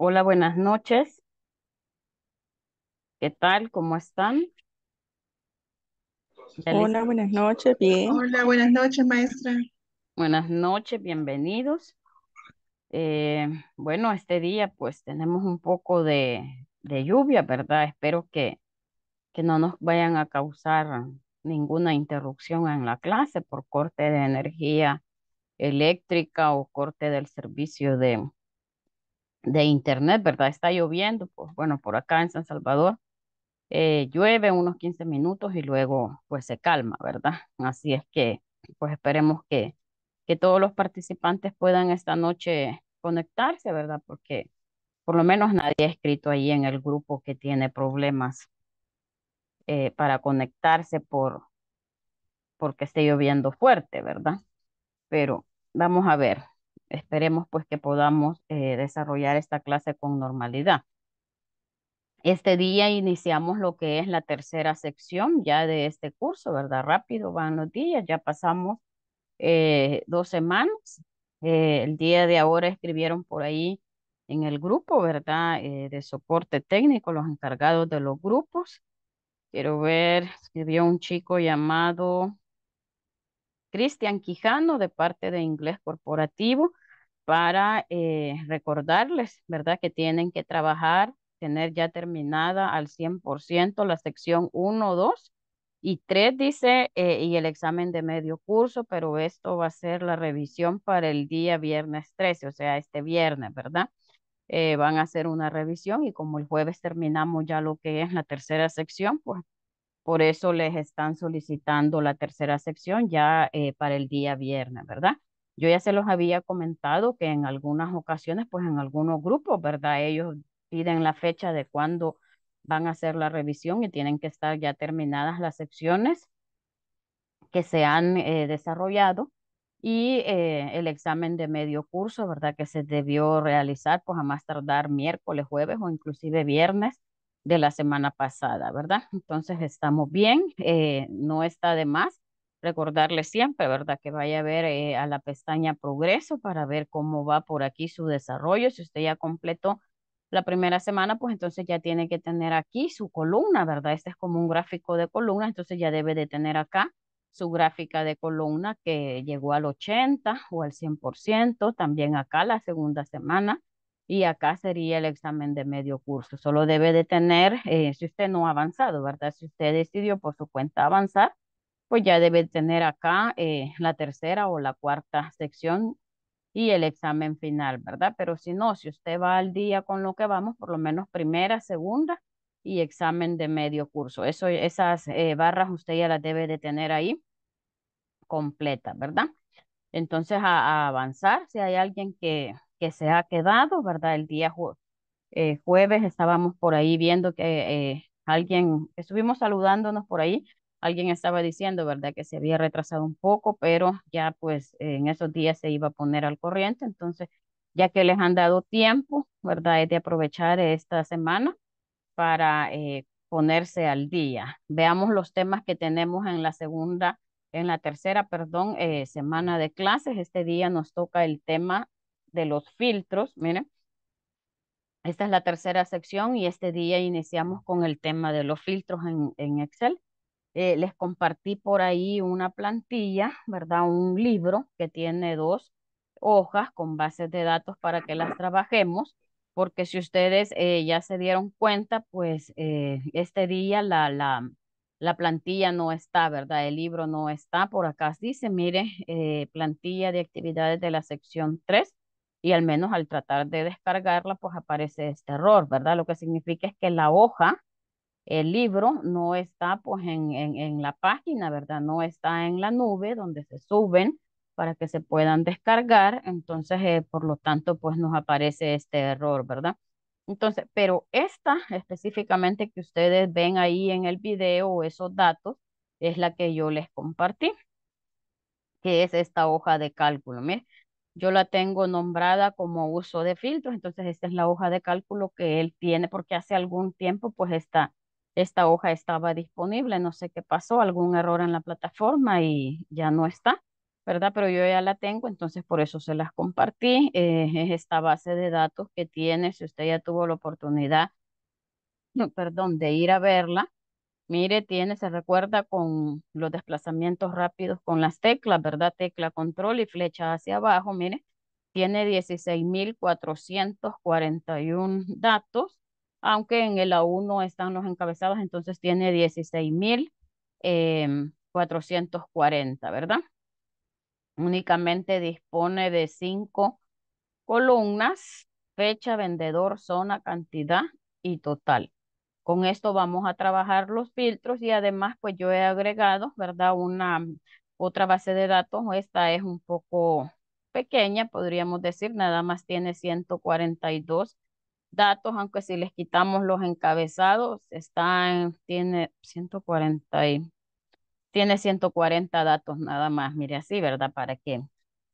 Hola, buenas noches. ¿Qué tal? ¿Cómo están? Hola, buenas noches, bien. Hola, buenas noches, maestra. Buenas noches, bienvenidos. Eh, bueno, este día pues tenemos un poco de, de lluvia, ¿verdad? Espero que, que no nos vayan a causar ninguna interrupción en la clase por corte de energía eléctrica o corte del servicio de, de internet, ¿verdad? Está lloviendo, pues bueno, por acá en San Salvador eh, llueve unos 15 minutos y luego pues se calma, ¿verdad? Así es que pues esperemos que, que todos los participantes puedan esta noche conectarse, ¿verdad? Porque por lo menos nadie ha escrito ahí en el grupo que tiene problemas eh, para conectarse por porque esté lloviendo fuerte, ¿verdad? Pero vamos a ver, esperemos pues que podamos eh, desarrollar esta clase con normalidad. Este día iniciamos lo que es la tercera sección ya de este curso, ¿verdad? Rápido van los días, ya pasamos eh, dos semanas. Eh, el día de ahora escribieron por ahí en el grupo, ¿verdad? de soporte técnico, los encargados de los grupos. Quiero ver, escribió un chico llamado Cristian Quijano de parte de Inglés Corporativo para eh, recordarles, ¿verdad?, que tienen que trabajar, tener ya terminada al 100% la sección 1, 2 y 3, dice, eh, y el examen de medio curso, pero esto va a ser la revisión para el día viernes 13, o sea, este viernes, ¿verdad? Eh, van a hacer una revisión y como el jueves terminamos ya lo que es la tercera sección, pues por eso les están solicitando la tercera sección ya eh, para el día viernes, ¿verdad? Yo ya se los había comentado que en algunas ocasiones, pues en algunos grupos, ¿verdad? Ellos piden la fecha de cuándo van a hacer la revisión y tienen que estar ya terminadas las secciones que se han eh, desarrollado y eh, el examen de medio curso, ¿verdad? Que se debió realizar pues a más tardar miércoles, jueves o inclusive viernes de la semana pasada, ¿verdad? Entonces estamos bien, eh, no está de más recordarle siempre, ¿verdad? Que vaya a ver eh, a la pestaña progreso para ver cómo va por aquí su desarrollo. Si usted ya completó la primera semana, pues entonces ya tiene que tener aquí su columna, ¿verdad? Este es como un gráfico de columna, entonces ya debe de tener acá su gráfica de columna que llegó al 80 o al 100%, también acá la segunda semana y acá sería el examen de medio curso. Solo debe de tener, eh, si usted no ha avanzado, ¿verdad? Si usted decidió por su cuenta avanzar, pues ya debe tener acá eh, la tercera o la cuarta sección y el examen final, ¿verdad? Pero si no, si usted va al día con lo que vamos, por lo menos primera, segunda y examen de medio curso. Eso, esas eh, barras usted ya las debe de tener ahí completa, ¿verdad? Entonces, a avanzar, si hay alguien que que se ha quedado, ¿verdad? El día eh, jueves estábamos por ahí viendo que eh, alguien, estuvimos saludándonos por ahí, alguien estaba diciendo, ¿verdad? Que se había retrasado un poco, pero ya pues en esos días se iba a poner al corriente, entonces ya que les han dado tiempo, ¿verdad? Es de aprovechar esta semana para eh, ponerse al día. Veamos los temas que tenemos en la segunda en la tercera, perdón, semana de clases. Este día nos toca el tema de los filtros, miren. Esta es la tercera sección y este día iniciamos con el tema de los filtros en, Excel. Eh, les compartí por ahí una plantilla, ¿verdad? Un libro que tiene dos hojas con bases de datos para que las trabajemos, porque si ustedes eh, ya se dieron cuenta, pues eh, este día la, la, la, plantilla no está, ¿verdad? El libro no está. Por acá dice, mire, plantilla de actividades de la sección 3 y al menos al tratar de descargarla, pues aparece este error, ¿verdad? Lo que significa es que la hoja, el libro, no está pues en, en, la página, ¿verdad? No está en la nube donde se suben para que se puedan descargar, entonces, eh, por lo tanto, pues nos aparece este error, ¿verdad? Entonces, pero esta específicamente que ustedes ven ahí en el video, esos datos, es la que yo les compartí, que es esta hoja de cálculo. Miren, yo la tengo nombrada como uso de filtros, entonces esta es la hoja de cálculo que él tiene, porque hace algún tiempo pues esta, esta hoja estaba disponible, no sé qué pasó, algún error en la plataforma y ya no está, ¿verdad? Pero yo ya la tengo, entonces por eso se las compartí, eh, es esta base de datos que tiene, si usted ya tuvo la oportunidad, no, perdón, de ir a verla, Mire, tiene, se recuerda con los desplazamientos rápidos con las teclas, ¿verdad? Tecla control y flecha hacia abajo, mire. Tiene 16.441 datos, aunque en el A1 están los encabezados, entonces tiene 16.440, eh, ¿verdad? Únicamente dispone de cinco columnas, fecha, vendedor, zona, cantidad y total. Con esto vamos a trabajar los filtros y además pues yo he agregado, ¿verdad? Una otra base de datos, esta es un poco pequeña, podríamos decir, nada más tiene 142 datos, aunque si les quitamos los encabezados, están, tiene 140 y, tiene 140 datos nada más, mire así, ¿verdad? Para que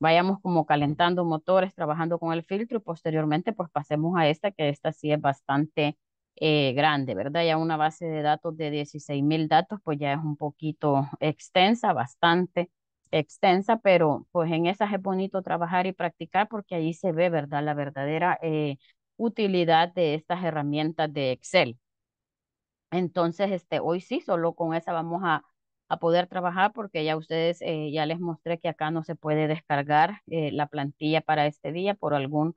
vayamos como calentando motores, trabajando con el filtro y posteriormente pues pasemos a esta, que esta sí es bastante eh, grande, ¿verdad? Ya una base de datos de 16 mil datos, pues ya es un poquito extensa, bastante extensa, pero pues en esas es bonito trabajar y practicar porque ahí se ve, ¿verdad? La verdadera eh, utilidad de estas herramientas de Excel. Entonces, este, hoy sí, solo con esa vamos a, poder trabajar porque ya ustedes, eh, ya les mostré que acá no se puede descargar la plantilla para este día por algún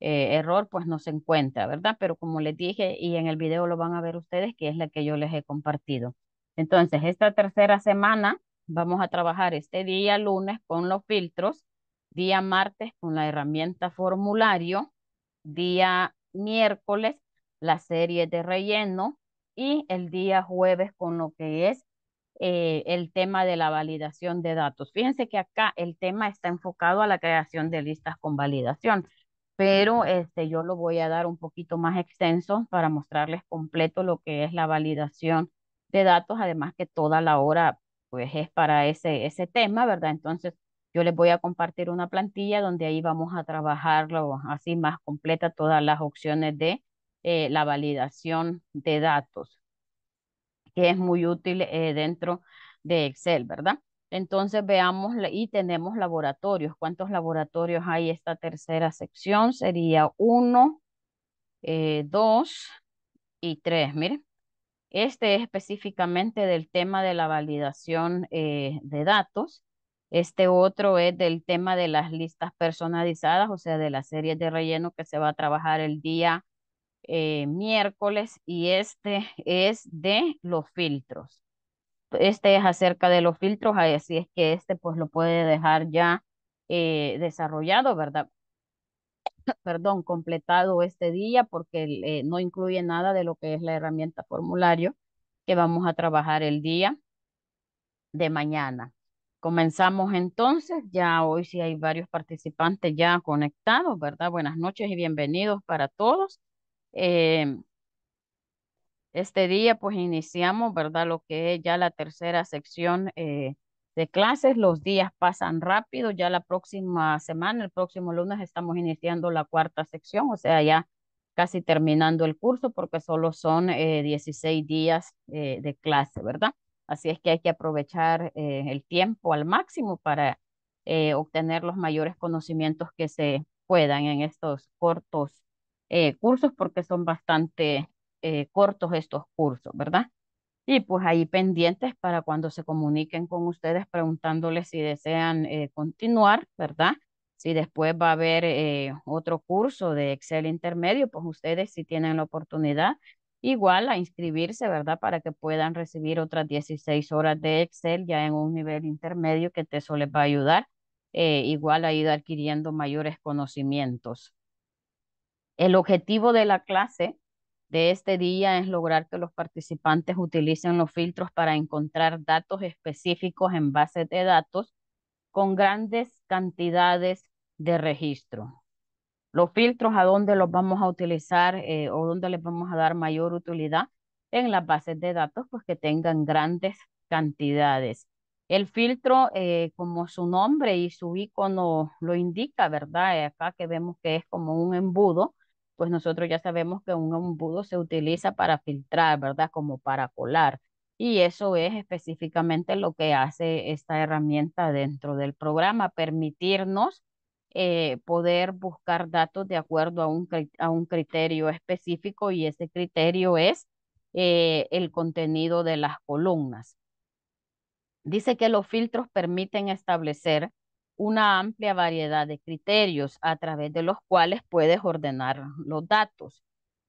eh, error, pues no se encuentra, ¿verdad? Pero como les dije, y en el video lo van a ver ustedes, que es la que yo les he compartido. Entonces, esta tercera semana vamos a trabajar este día lunes con los filtros, día martes con la herramienta formulario, día miércoles la serie de relleno y el día jueves con lo que es eh, el tema de la validación de datos. Fíjense que acá el tema está enfocado a la creación de listas con validación, pero este, yo lo voy a dar un poquito más extenso para mostrarles completo lo que es la validación de datos, además que toda la hora pues es para ese, ese tema, ¿verdad? Entonces yo les voy a compartir una plantilla donde ahí vamos a trabajarlo así más completa todas las opciones de eh, la validación de datos, que es muy útil eh, dentro de Excel, ¿verdad? Entonces veamos y tenemos laboratorios. ¿Cuántos laboratorios hay? Esta tercera sección sería uno, eh, dos y tres. Miren, este es específicamente del tema de la validación eh, de datos. Este otro es del tema de las listas personalizadas, o sea, de las series de relleno que se va a trabajar el día eh, miércoles. Y este es de los filtros. Este es acerca de los filtros, así es que este pues lo puede dejar ya eh, desarrollado, ¿verdad? Perdón, completado este día porque eh, no incluye nada de lo que es la herramienta formulario que vamos a trabajar el día de mañana. Comenzamos entonces, ya hoy sí hay varios participantes ya conectados, ¿verdad? Buenas noches y bienvenidos para todos. Eh, este día pues iniciamos, ¿verdad? Lo que es ya la tercera sección eh, de clases. Los días pasan rápido. Ya la próxima semana, el próximo lunes, estamos iniciando la cuarta sección, o sea, ya casi terminando el curso porque solo son 16 eh, días eh, de clase, ¿verdad? Así es que hay que aprovechar el tiempo al máximo para obtener los mayores conocimientos que se puedan en estos cortos cursos porque son bastante eh, cortos estos cursos, ¿verdad? Y pues ahí pendientes para cuando se comuniquen con ustedes preguntándoles si desean eh, continuar, ¿verdad? Si después va a haber eh, otro curso de Excel intermedio, pues ustedes si tienen la oportunidad, igual a inscribirse, ¿verdad? Para que puedan recibir otras 16 horas de Excel ya en un nivel intermedio que eso les va a ayudar, igual a ir adquiriendo mayores conocimientos. El objetivo de la clase de este día es lograr que los participantes utilicen los filtros para encontrar datos específicos en bases de datos con grandes cantidades de registro. Los filtros, ¿a dónde los vamos a utilizar eh, o dónde les vamos a dar mayor utilidad? En las bases de datos, pues que tengan grandes cantidades. El filtro, eh, como su nombre y su icono lo indica, ¿verdad? Eh, acá que vemos que es como un embudo, pues nosotros ya sabemos que un embudo se utiliza para filtrar, ¿verdad? Como para colar. Y eso es específicamente lo que hace esta herramienta dentro del programa, permitirnos eh, poder buscar datos de acuerdo a un, a un criterio específico y ese criterio es eh, el contenido de las columnas. Dice que los filtros permiten establecer una amplia variedad de criterios a través de los cuales puedes ordenar los datos.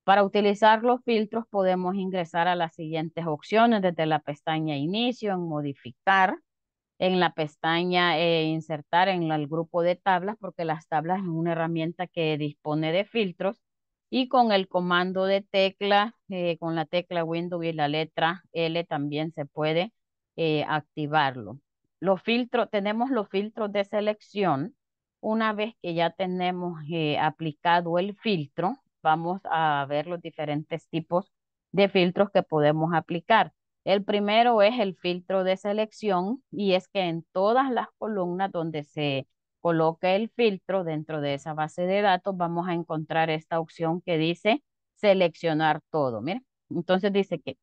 Para utilizar los filtros podemos ingresar a las siguientes opciones desde la pestaña Inicio, en Modificar, en la pestaña eh, Insertar en el grupo de tablas, porque las tablas es una herramienta que dispone de filtros, y con el comando de tecla, eh, con la tecla Windows y la letra L también se puede eh, activarlo los filtros, tenemos los filtros de selección. Una vez que ya tenemos eh, aplicado el filtro, vamos a ver los diferentes tipos de filtros que podemos aplicar. El primero es el filtro de selección y es que en todas las columnas donde se coloca el filtro dentro de esa base de datos, vamos a encontrar esta opción que dice seleccionar todo. entonces dice que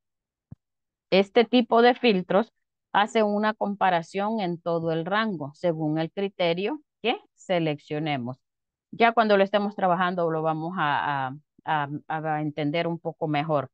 este tipo de filtros hace una comparación en todo el rango según el criterio que seleccionemos. Ya cuando lo estemos trabajando lo vamos a, entender un poco mejor.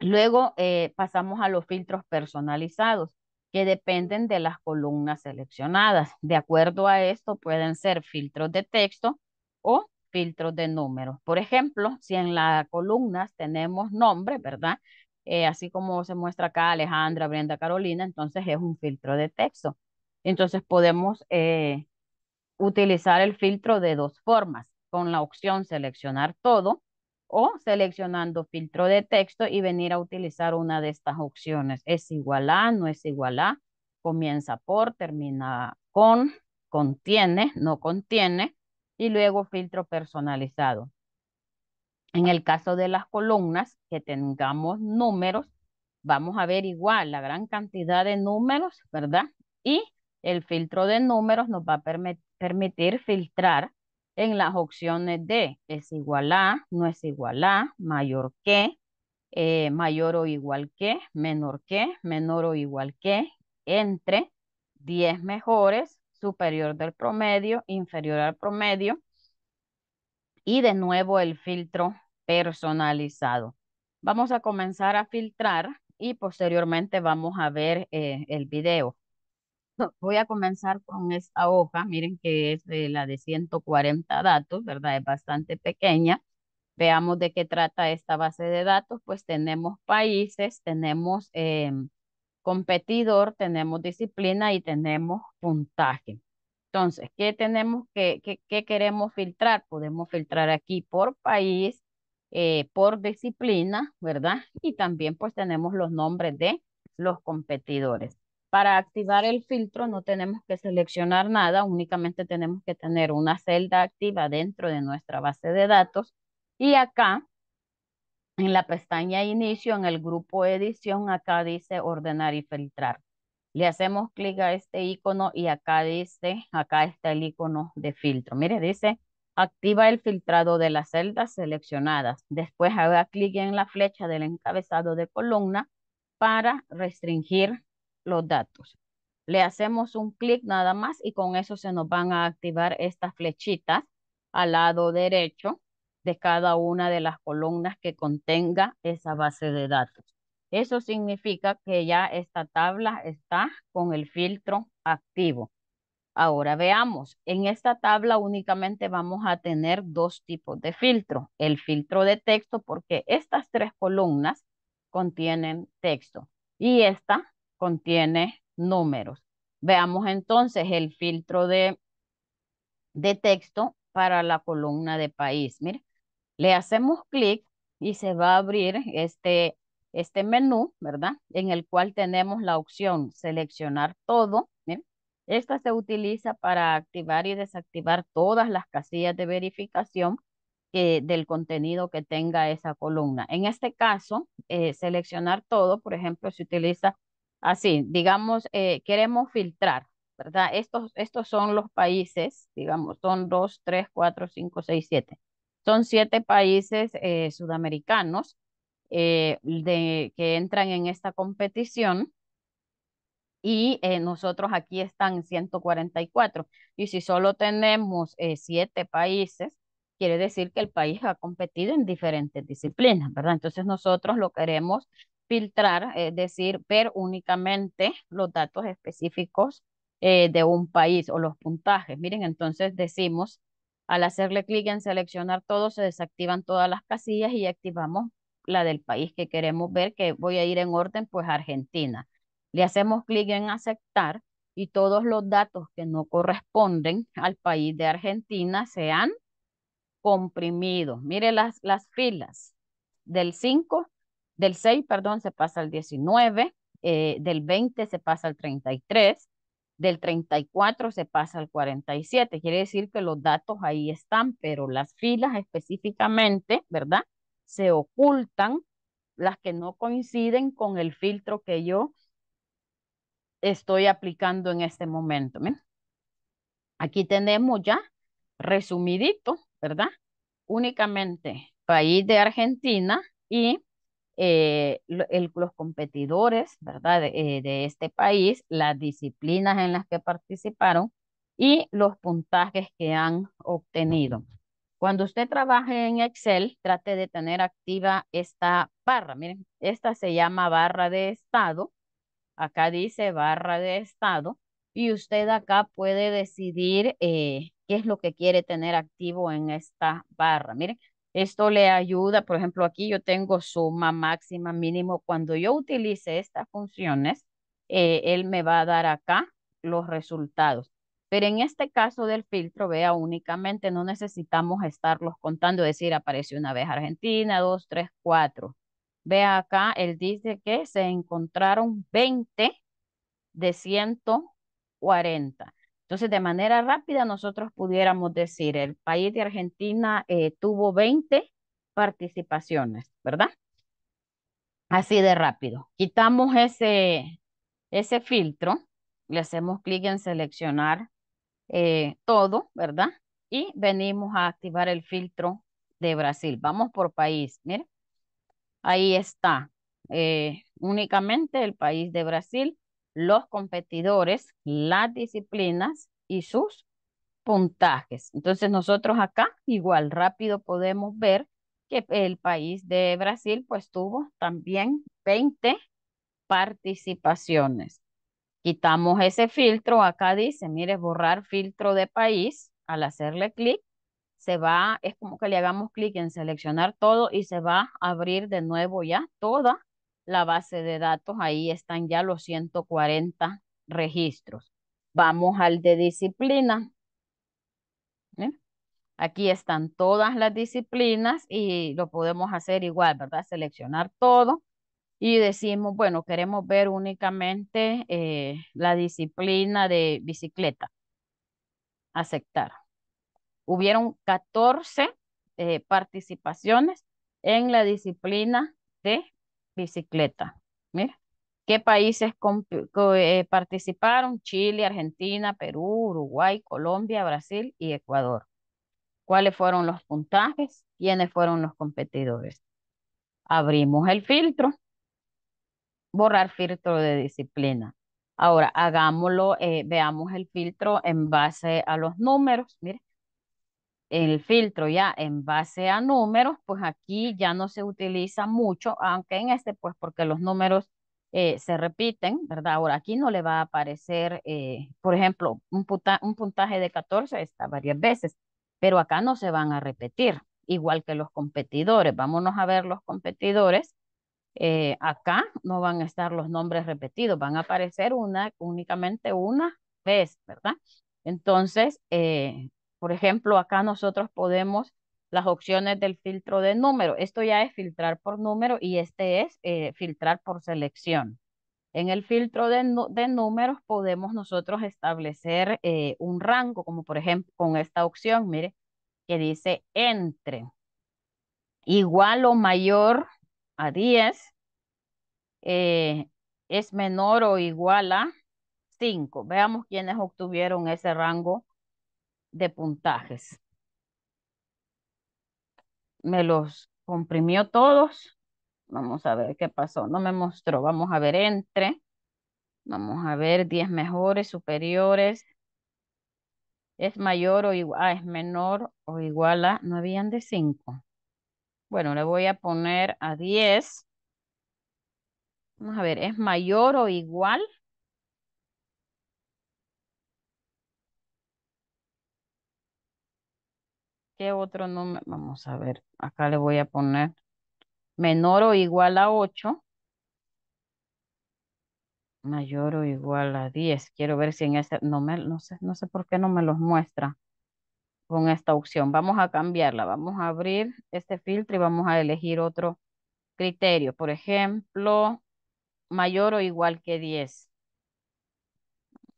Luego eh, pasamos a los filtros personalizados que dependen de las columnas seleccionadas. De acuerdo a esto pueden ser filtros de texto o filtros de números. Por ejemplo, si en las columnas tenemos nombre, ¿verdad? Eh, así como se muestra acá Alejandra, Brenda, Carolina, entonces es un filtro de texto. Entonces podemos eh, utilizar el filtro de dos formas, con la opción seleccionar todo o seleccionando filtro de texto y venir a utilizar una de estas opciones. Es igual a, no es igual a, comienza por, termina con, contiene, no contiene, y luego filtro personalizado. En el caso de las columnas, que tengamos números, vamos a ver igual la gran cantidad de números, ¿verdad? Y el filtro de números nos va a permitir filtrar en las opciones de es igual a, no es igual a, mayor que, eh, mayor o igual que, menor que, menor o igual que, entre 10 mejores, superior del promedio, inferior al promedio. Y de nuevo el filtro personalizado. Vamos a comenzar a filtrar y posteriormente vamos a ver eh, el video. Voy a comenzar con esta hoja, miren que es de la de 140 datos, ¿verdad? Es bastante pequeña. Veamos de qué trata esta base de datos, pues tenemos países, tenemos eh, competidor, tenemos disciplina y tenemos puntaje. Entonces, ¿qué tenemos que, qué queremos filtrar? Podemos filtrar aquí por país, eh, por disciplina, ¿verdad? Y también pues tenemos los nombres de los competidores. Para activar el filtro no tenemos que seleccionar nada, únicamente tenemos que tener una celda activa dentro de nuestra base de datos. Y acá, en la pestaña Inicio, en el grupo Edición, acá dice Ordenar y Filtrar. Le hacemos clic a este icono y acá dice, acá está el icono de filtro. Mire, dice Activa el filtrado de las celdas seleccionadas. Después haga clic en la flecha del encabezado de columna para restringir los datos. Le hacemos un clic nada más y con eso se nos van a activar estas flechitas al lado derecho de cada una de las columnas que contenga esa base de datos. Eso significa que ya esta tabla está con el filtro activo. Ahora veamos, en esta tabla únicamente vamos a tener dos tipos de filtro. El filtro de texto porque estas tres columnas contienen texto y esta contiene números. Veamos entonces el filtro de, texto para la columna de país. Mire, le hacemos clic y se va a abrir este, este menú, ¿verdad? En el cual tenemos la opción seleccionar todo. Esta se utiliza para activar y desactivar todas las casillas de verificación del contenido que tenga esa columna. En este caso, eh, seleccionar todo, por ejemplo, se utiliza así. Digamos, eh, queremos filtrar, ¿verdad? Estos, son los países, digamos, son 2, 3, 4, 5, 6, 7. Son siete países eh, sudamericanos que entran en esta competición y eh, nosotros aquí están 144. Y si solo tenemos eh, siete países, quiere decir que el país ha competido en diferentes disciplinas, ¿verdad? Entonces nosotros lo queremos filtrar, es eh, decir, ver únicamente los datos específicos de un país o los puntajes. Miren, entonces decimos, al hacerle clic en seleccionar todo, se desactivan todas las casillas y activamos la del país que queremos ver, que voy a ir en orden, pues Argentina. Le hacemos clic en aceptar y todos los datos que no corresponden al país de Argentina se han comprimido. Mire las, las filas. Del 5, del 6, perdón, se pasa al 19, eh, del 20 se pasa al 33, del 34 se pasa al 47. Quiere decir que los datos ahí están, pero las filas específicamente, ¿verdad? Se ocultan las que no coinciden con el filtro que yo estoy aplicando en este momento. Aquí tenemos ya resumidito, ¿verdad? Únicamente país de Argentina y eh, los competidores, ¿verdad? De, eh, de este país, las disciplinas en las que participaron y los puntajes que han obtenido. Cuando usted trabaje en Excel, trate de tener activa esta barra. Miren, esta se llama barra de estado Acá dice barra de estado y usted acá puede decidir eh, qué es lo que quiere tener activo en esta barra. Miren, esto le ayuda, por ejemplo, aquí yo tengo suma, máxima, mínimo. Cuando yo utilice estas funciones, eh, él me va a dar acá los resultados. Pero en este caso del filtro, vea, únicamente no necesitamos estarlos contando, es decir, apareció una vez Argentina, dos, tres, cuatro. Vea acá, él dice que se encontraron 20 de 140. Entonces, de manera rápida, nosotros pudiéramos decir, el país de Argentina eh, tuvo 20 participaciones, ¿verdad? Así de rápido. Quitamos ese, ese filtro, le hacemos clic en seleccionar eh, todo, ¿verdad? Y venimos a activar el filtro de Brasil. Vamos por país, miren. Ahí está. Eh, únicamente el país de Brasil, los competidores, las disciplinas y sus puntajes. Entonces nosotros acá igual rápido podemos ver que el país de Brasil pues tuvo también 20 participaciones. Quitamos ese filtro, acá dice, mire, borrar filtro de país. Al hacerle clic, se va, es como que le hagamos clic en seleccionar todo y se va a abrir de nuevo ya toda la base de datos. Ahí están ya los 140 registros. Vamos al de disciplina. ¿eh? Aquí están todas las disciplinas y lo podemos hacer igual, ¿verdad? Seleccionar todo y decimos, bueno, queremos ver únicamente eh, la disciplina de bicicleta. Aceptar hubieron 14 eh, participaciones en la disciplina de bicicleta. ¿qué países eh, participaron? Chile, Argentina, Perú, Uruguay, Colombia, Brasil y Ecuador. ¿Cuáles fueron los puntajes? ¿Quiénes fueron los competidores? Abrimos el filtro. Borrar filtro de disciplina. Ahora, hagámoslo, eh, veamos el filtro en base a los números. Mire, el filtro ya en base a números, pues aquí ya no se utiliza mucho, aunque en este, pues porque los números eh, se repiten, ¿verdad? Ahora aquí no le va a aparecer, eh, por ejemplo, un, puntaje de 14 está varias veces, pero acá no se van a repetir, igual que los competidores. Vámonos a ver los competidores. Eh, acá no van a estar los nombres repetidos, van a aparecer una, únicamente una vez, ¿verdad? Entonces, por ejemplo, acá nosotros podemos las opciones del filtro de número. Esto ya es filtrar por número y este es eh, filtrar por selección. En el filtro de, números podemos nosotros establecer eh, un rango, como por ejemplo con esta opción, mire, que dice entre igual o mayor a 10, eh, es menor o igual a 5. Veamos quiénes obtuvieron ese rango de puntajes. Me los comprimió todos. Vamos a ver qué pasó. No me mostró. Vamos a ver entre. Vamos a ver 10 mejores, superiores. Es mayor o igual, ah, es menor o igual a, no habían de 5. Bueno, le voy a poner a 10. Vamos a ver, es mayor o igual otro número? Vamos a ver, acá le voy a poner menor o igual a 8. Mayor o igual a 10. Quiero ver si en ese no, me, no, sé, no sé por qué no me los muestra con esta opción. Vamos a cambiarla. Vamos a abrir este filtro y vamos a elegir otro criterio. Por ejemplo, mayor o igual que 10.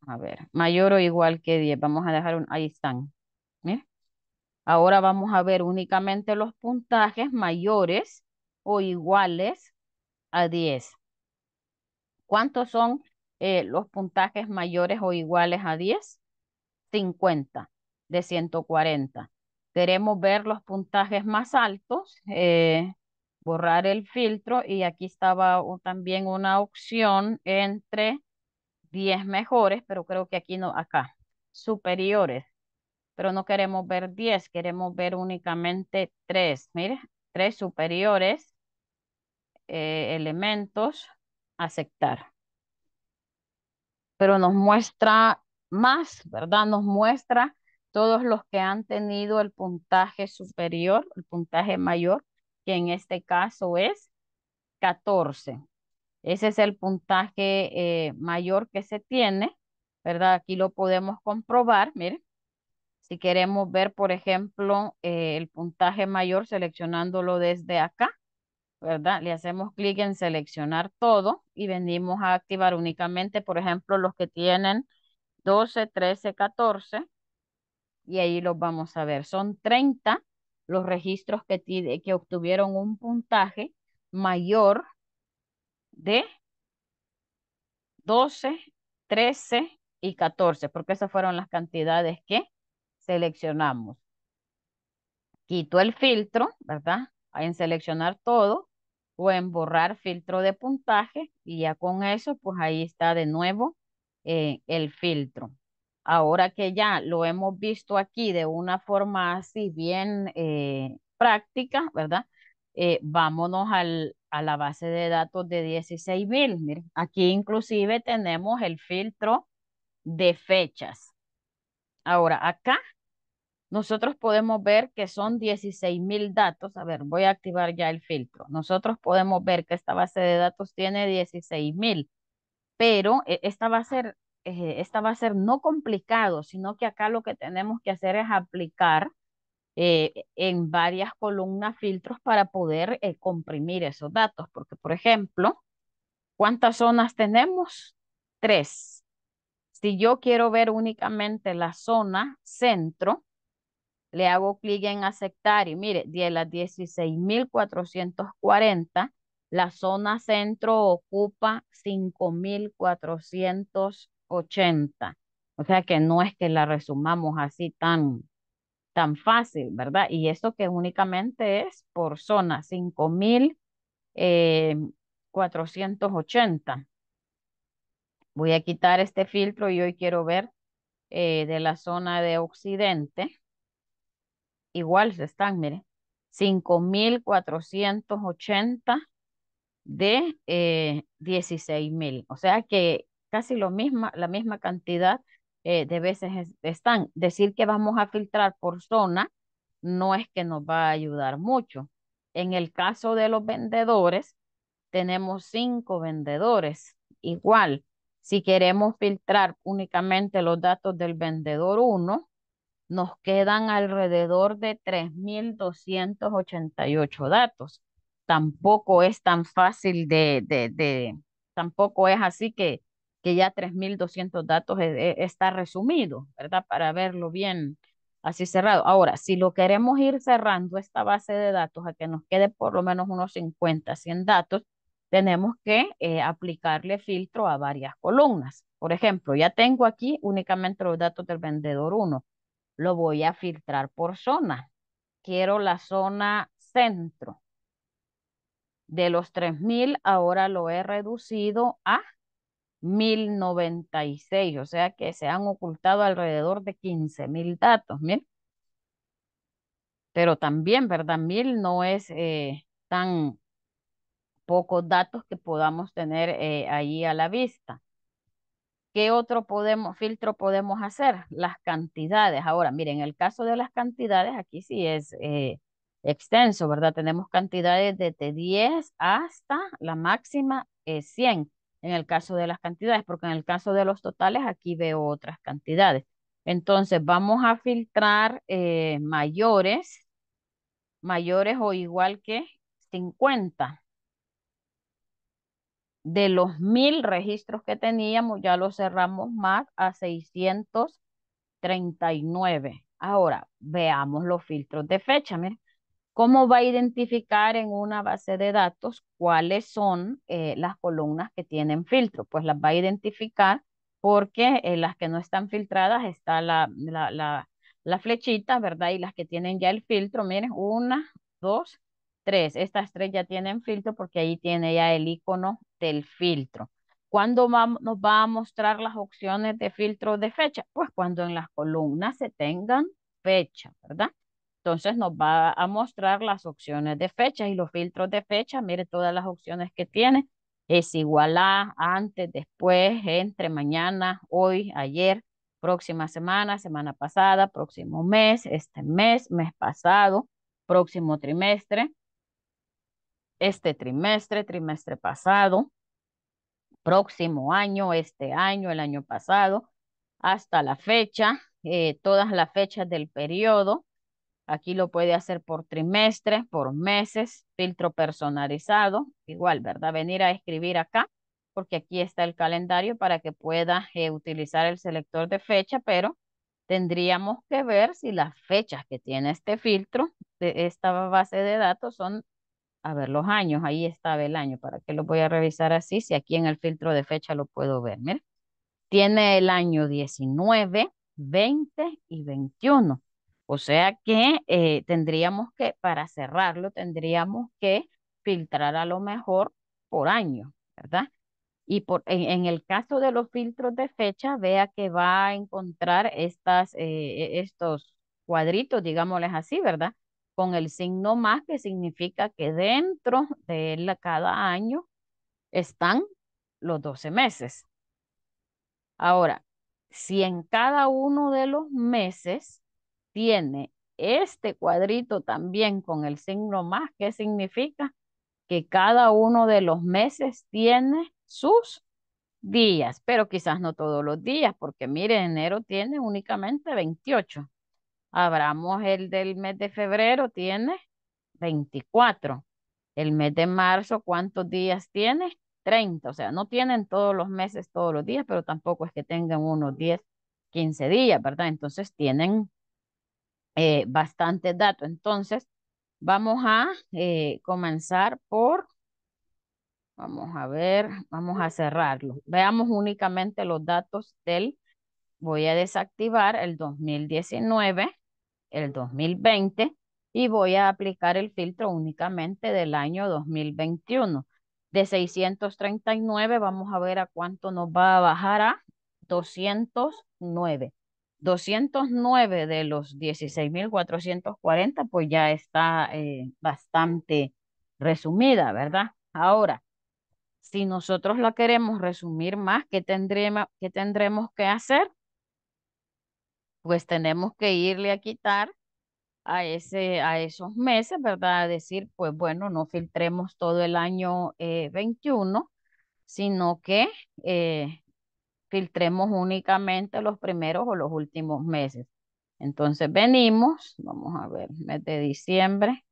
A ver, mayor o igual que 10. Vamos a dejar un, ahí están. Ahora vamos a ver únicamente los puntajes mayores o iguales a 10. ¿Cuántos son eh, los puntajes mayores o iguales a 10? 50 de 140. Queremos ver los puntajes más altos, eh, borrar el filtro y aquí estaba también una opción entre 10 mejores, pero creo que aquí no, acá, superiores pero no queremos ver 10, queremos ver únicamente 3. Mire, 3 superiores, eh, elementos, aceptar. Pero nos muestra más, ¿verdad? Nos muestra todos los que han tenido el puntaje superior, el puntaje mayor, que en este caso es 14. Ese es el puntaje eh, mayor que se tiene, ¿verdad? Aquí lo podemos comprobar, miren. Si queremos ver, por ejemplo, eh, el puntaje mayor seleccionándolo desde acá, ¿verdad? Le hacemos clic en seleccionar todo y venimos a activar únicamente, por ejemplo, los que tienen 12, 13, 14 y ahí los vamos a ver. Son 30 los registros que, que obtuvieron un puntaje mayor de 12, 13 y 14, porque esas fueron las cantidades que seleccionamos. Quito el filtro, ¿verdad? En seleccionar todo o en borrar filtro de puntaje y ya con eso, pues ahí está de nuevo eh, el filtro. Ahora que ya lo hemos visto aquí de una forma así bien eh, práctica, ¿verdad? Eh, vámonos al, a la base de datos de 16.000. aquí inclusive tenemos el filtro de fechas. Ahora, acá nosotros podemos ver que son 16.000 mil datos. A ver, voy a activar ya el filtro. Nosotros podemos ver que esta base de datos tiene 16 mil, pero e, esta va a ser, eh, esta va a ser no complicado, sino que acá lo que tenemos que hacer es aplicar eh, e, en varias columnas filtros para poder eh, comprimir esos datos. Porque, por ejemplo, ¿cuántas zonas tenemos? Tres. Si yo quiero ver únicamente la zona centro, le hago clic en aceptar y mire, de las 16.440, la zona centro ocupa 5.480. O sea que no es que la resumamos así tan, tan fácil, ¿verdad? Y esto que únicamente es por zona, 5.480. Eh, Voy a quitar este filtro y hoy quiero ver eh, de la zona de occidente igual se están, miren, 5.480 de 16.000. Eh, o sea que casi lo misma, la misma cantidad eh, de veces están. Decir que vamos a filtrar por zona no es que nos va a ayudar mucho. En el caso de los vendedores, tenemos cinco vendedores. Igual, si queremos filtrar únicamente los datos del vendedor 1, nos quedan alrededor de 3.288 datos. Tampoco es tan fácil de, tampoco es así que, que ya 3.200 datos e, e, está resumido, ¿verdad? Para verlo bien así cerrado. Ahora, si lo queremos ir cerrando esta base de datos a que nos quede por lo menos unos 50, 100 datos, tenemos que eh, aplicarle filtro a varias columnas. Por ejemplo, ya tengo aquí únicamente los datos del vendedor 1 lo voy a filtrar por zona. Quiero la zona centro. De los 3000 ahora lo he reducido a 1096, o sea que se han ocultado alrededor de 15000 datos, Pero también, ¿verdad? 1000 no es eh, tan pocos datos que podamos tener eh, ahí a la vista. ¿Qué otro podemos, filtro podemos hacer? Las cantidades. Ahora, miren, el caso de las cantidades, aquí sí es eh, extenso, ¿verdad? Tenemos cantidades desde 10 hasta la máxima es eh, 100 en el caso de las cantidades, porque en el caso de los totales aquí veo otras cantidades. Entonces, vamos a filtrar eh, mayores, mayores o igual que 50 de los mil registros que teníamos, ya lo cerramos más a 639. Ahora, veamos los filtros de fecha. ¿cómo va a identificar en una base de datos cuáles son eh, las columnas que tienen filtro? Pues las va a identificar porque en eh, las que no están filtradas está la, la, la flechita, ¿verdad? Y las que tienen ya el filtro, miren, una, dos, Tres, esta estrella tiene tienen filtro porque ahí tiene ya el icono del filtro. ¿Cuándo nos va a mostrar las opciones de filtro de fecha? Pues cuando en las columnas se tengan fecha, ¿verdad? Entonces nos va a mostrar las opciones de fecha y los filtros de fecha. Mire todas las opciones que tiene. Es igual a, antes, después, entre, mañana, hoy, ayer, próxima semana, semana pasada, próximo mes, este mes, mes pasado, próximo trimestre, este trimestre, trimestre pasado, próximo año, este año, el año pasado, hasta la fecha, eh, todas las fechas del periodo. Aquí lo puede hacer por trimestre, por meses, filtro personalizado, igual, ¿verdad? Venir a escribir acá, porque aquí está el calendario para que pueda eh, utilizar el selector de fecha, pero tendríamos que ver si las fechas que tiene este filtro, de esta base de datos, son a ver los años, ahí estaba el año, ¿para qué lo voy a revisar así? Si aquí en el filtro de fecha lo puedo ver, mira. Tiene el año 19, 20 y 21. O sea que eh, tendríamos que, para cerrarlo, tendríamos que filtrar a lo mejor por año, ¿verdad? Y por, en, el caso de los filtros de fecha, vea que va a encontrar estas, eh, e, estos cuadritos, digámosles así, ¿verdad? con el signo más, que significa que dentro de cada año están los 12 meses. Ahora, si en cada uno de los meses tiene este cuadrito también con el signo más, ¿qué significa? Que cada uno de los meses tiene sus días, pero quizás no todos los días, porque mire, enero tiene únicamente 28 abramos el del mes de febrero, tiene 24. El mes de marzo, ¿cuántos días tiene? 30. O sea, no tienen todos los meses, todos los días, pero tampoco es que tengan unos 10, 15 días, ¿verdad? Entonces tienen eh, bastante datos. Entonces, vamos a eh, comenzar por, vamos a ver, vamos a cerrarlo. Veamos únicamente los datos del, voy a desactivar el 2019 el 2020 y voy a aplicar el filtro únicamente del año 2021. De 639 vamos a ver a cuánto nos va a bajar a 209. 209 de los 16.440 pues ya está eh, bastante resumida, ¿verdad? Ahora, si nosotros la queremos resumir más, ¿qué tendremos, ¿qué tendremos que hacer? pues tenemos que irle a quitar a, ese, a esos meses, ¿verdad? A decir, pues bueno, no filtremos todo el año 21, eh, sino que eh, filtremos únicamente los primeros o los últimos meses. Entonces venimos, vamos a ver, mes de diciembre.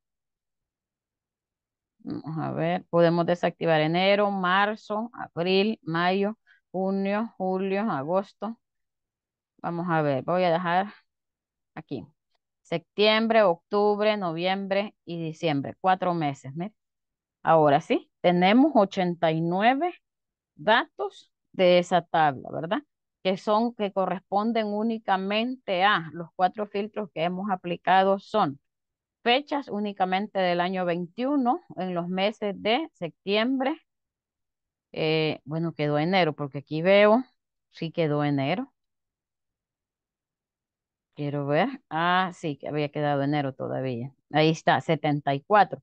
Vamos a ver, podemos desactivar enero, marzo, abril, mayo, junio, julio, agosto, Vamos a ver, voy a dejar aquí. Septiembre, octubre, noviembre y diciembre. Cuatro meses, ¿me? Ahora sí, tenemos 89 datos de esa tabla, ¿verdad? Que son, que corresponden únicamente a los cuatro filtros que hemos aplicado son fechas únicamente del año 21 en los meses de septiembre. Eh, bueno, quedó enero, porque aquí veo, sí quedó enero. Quiero ver. Ah, sí, que había quedado enero todavía. Ahí está, 74.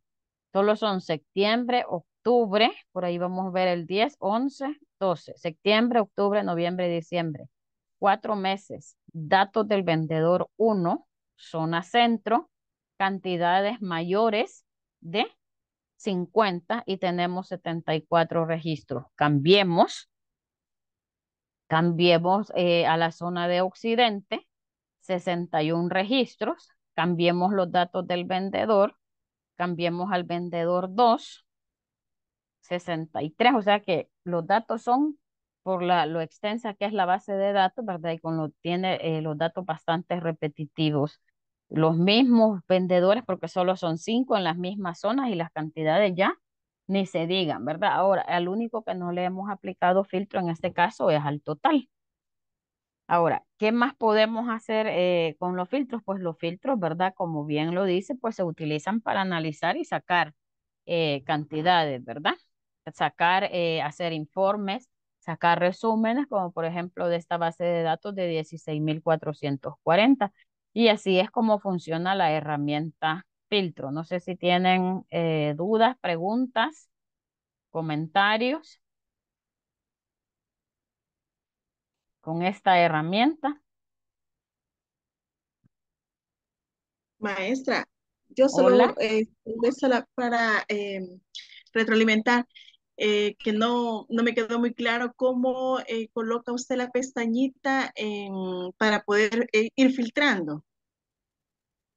Solo son septiembre, octubre, por ahí vamos a ver el 10, 11, 12. Septiembre, octubre, noviembre, diciembre. Cuatro meses. Datos del vendedor 1, zona centro, cantidades mayores de 50 y tenemos 74 registros. Cambiemos. Cambiemos eh, a la zona de occidente 61 registros, cambiemos los datos del vendedor, cambiemos al vendedor 2, 63, o sea que los datos son por la, lo extensa que es la base de datos, ¿verdad? Y con lo, tiene eh, los datos bastante repetitivos. Los mismos vendedores, porque solo son cinco en las mismas zonas y las cantidades ya ni se digan, ¿verdad? Ahora, el único que no le hemos aplicado filtro en este caso es al total. Ahora, ¿qué más podemos hacer eh, con los filtros? Pues los filtros, ¿verdad? Como bien lo dice, pues se utilizan para analizar y sacar eh, cantidades, ¿verdad? Sacar, eh, hacer informes, sacar resúmenes, como por ejemplo de esta base de datos de 16.440. Y así es como funciona la herramienta filtro. No sé si tienen dudas, preguntas, comentarios. con esta herramienta? Maestra, yo solo eh, para eh, retroalimentar, eh, que no, no me quedó muy claro cómo coloca usted la pestañita para poder ir filtrando.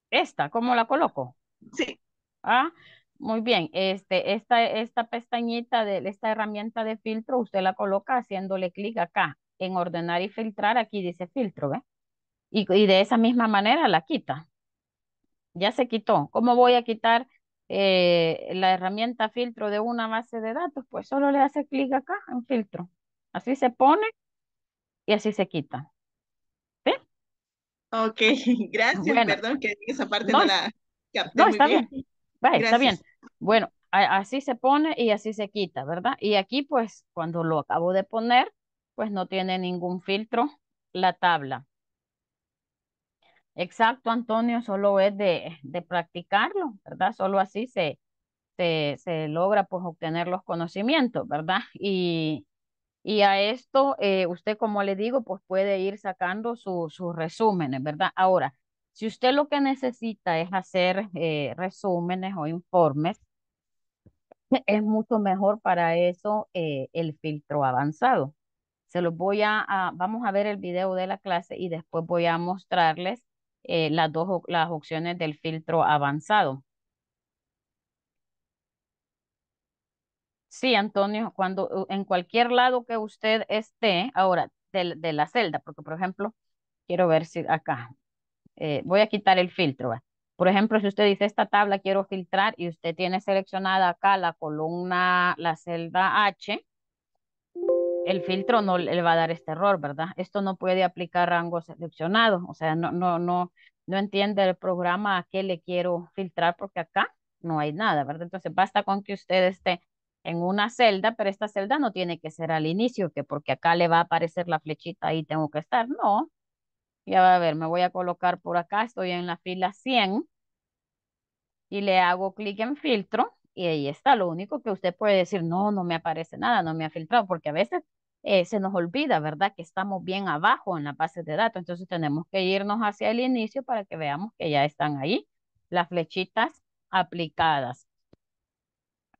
Esta, ¿cómo la coloco? Sí. Ah, muy bien. Este, esta, esta pestañita de esta herramienta de filtro, usted la coloca haciéndole clic acá en ordenar y filtrar, aquí dice filtro, ¿ve? Y, de esa misma manera la quita. Ya se quitó. ¿Cómo voy a quitar eh, la herramienta filtro de una base de datos? Pues solo le hace clic acá en filtro. Así se pone y así se quita. ¿Sí? Ok, gracias. Perdón que esa parte no, la capté está bien. está bien. Bueno, así se pone y así se quita, ¿verdad? Y aquí, pues, cuando lo acabo de poner, pues no tiene ningún filtro la tabla. Exacto, Antonio, solo es de, practicarlo, ¿verdad? Solo así se, se, logra pues obtener los conocimientos, ¿verdad? Y, y a esto eh, usted, como le digo, pues puede ir sacando sus resúmenes, ¿verdad? Ahora, si usted lo que necesita es hacer eh, resúmenes o informes, es mucho mejor para eso eh, el filtro avanzado. Se los voy a, vamos a ver el video de la clase y después voy a mostrarles eh, las dos las opciones del filtro avanzado. Sí, Antonio, cuando en cualquier lado que usted esté, ahora de, de la celda, porque por ejemplo, quiero ver si acá, eh, voy a quitar el filtro. Por ejemplo, si usted dice esta tabla quiero filtrar y usted tiene seleccionada acá la columna, la celda H, el filtro no le va a dar este error, ¿verdad? Esto no puede aplicar rango seleccionado, o sea, no, no, no, no entiende el programa a qué le quiero filtrar porque acá no hay nada, ¿verdad? Entonces basta con que usted esté en una celda, pero esta celda no tiene que ser al inicio, que porque acá le va a aparecer la flechita, y tengo que estar, no. Ya va a ver, me voy a colocar por acá, estoy en la fila 100 y le hago clic en filtro y ahí está. Lo único que usted puede decir, no, no me aparece nada, no me ha filtrado, porque a veces eh, se nos olvida, ¿verdad? Que estamos bien abajo en la base de datos. Entonces tenemos que irnos hacia el inicio para que veamos que ya están ahí las flechitas aplicadas.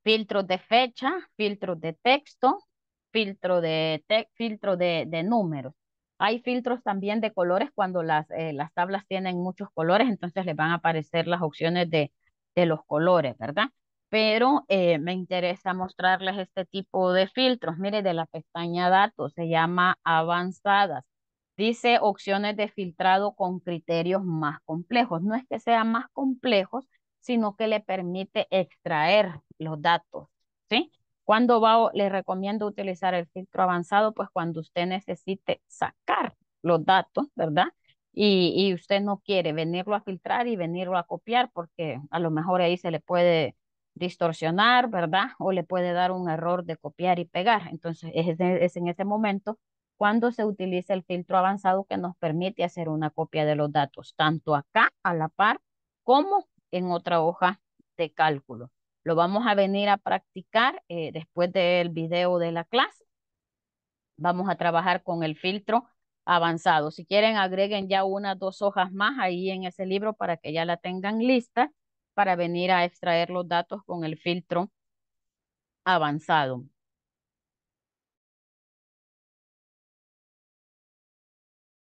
Filtros de fecha, filtros de texto, filtro de, filtro de, números. Hay filtros también de colores cuando las, eh, las tablas tienen muchos colores, entonces les van a aparecer las opciones de, de los colores, ¿verdad? pero eh, me interesa mostrarles este tipo de filtros. Mire, de la pestaña datos, se llama avanzadas. Dice opciones de filtrado con criterios más complejos. No es que sean más complejos, sino que le permite extraer los datos, ¿sí? Cuando va, le recomiendo utilizar el filtro avanzado, pues cuando usted necesite sacar los datos, ¿verdad? Y, y usted no quiere venirlo a filtrar y venirlo a copiar, porque a lo mejor ahí se le puede distorsionar, ¿verdad? O le puede dar un error de copiar y pegar. Entonces, e, es, en ese momento cuando se utiliza el filtro avanzado que nos permite hacer una copia de los datos, tanto acá a la par como en otra hoja de cálculo. Lo vamos a venir a practicar eh, después del video de la clase. Vamos a trabajar con el filtro avanzado. Si quieren, agreguen ya unas dos hojas más ahí en ese libro para que ya la tengan lista para venir a extraer los datos con el filtro avanzado.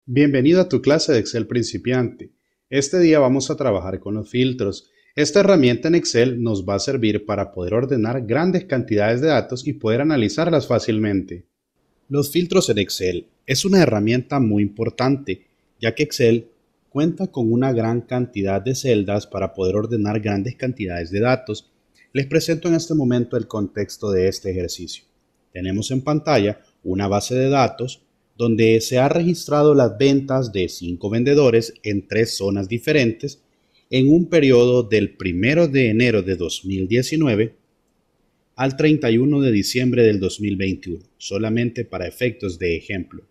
Bienvenido a tu clase de Excel principiante. Este día vamos a trabajar con los filtros. Esta herramienta en Excel nos va a servir para poder ordenar grandes cantidades de datos y poder analizarlas fácilmente. Los filtros en Excel es una herramienta muy importante, ya que Excel cuenta con una gran cantidad de celdas para poder ordenar grandes cantidades de datos. Les presento en este momento el contexto de este ejercicio. Tenemos en pantalla una base de datos donde se ha registrado las ventas de cinco vendedores en tres zonas diferentes en un periodo del 1 de enero de 2019 al 31 de diciembre del 2021, solamente para efectos de ejemplo.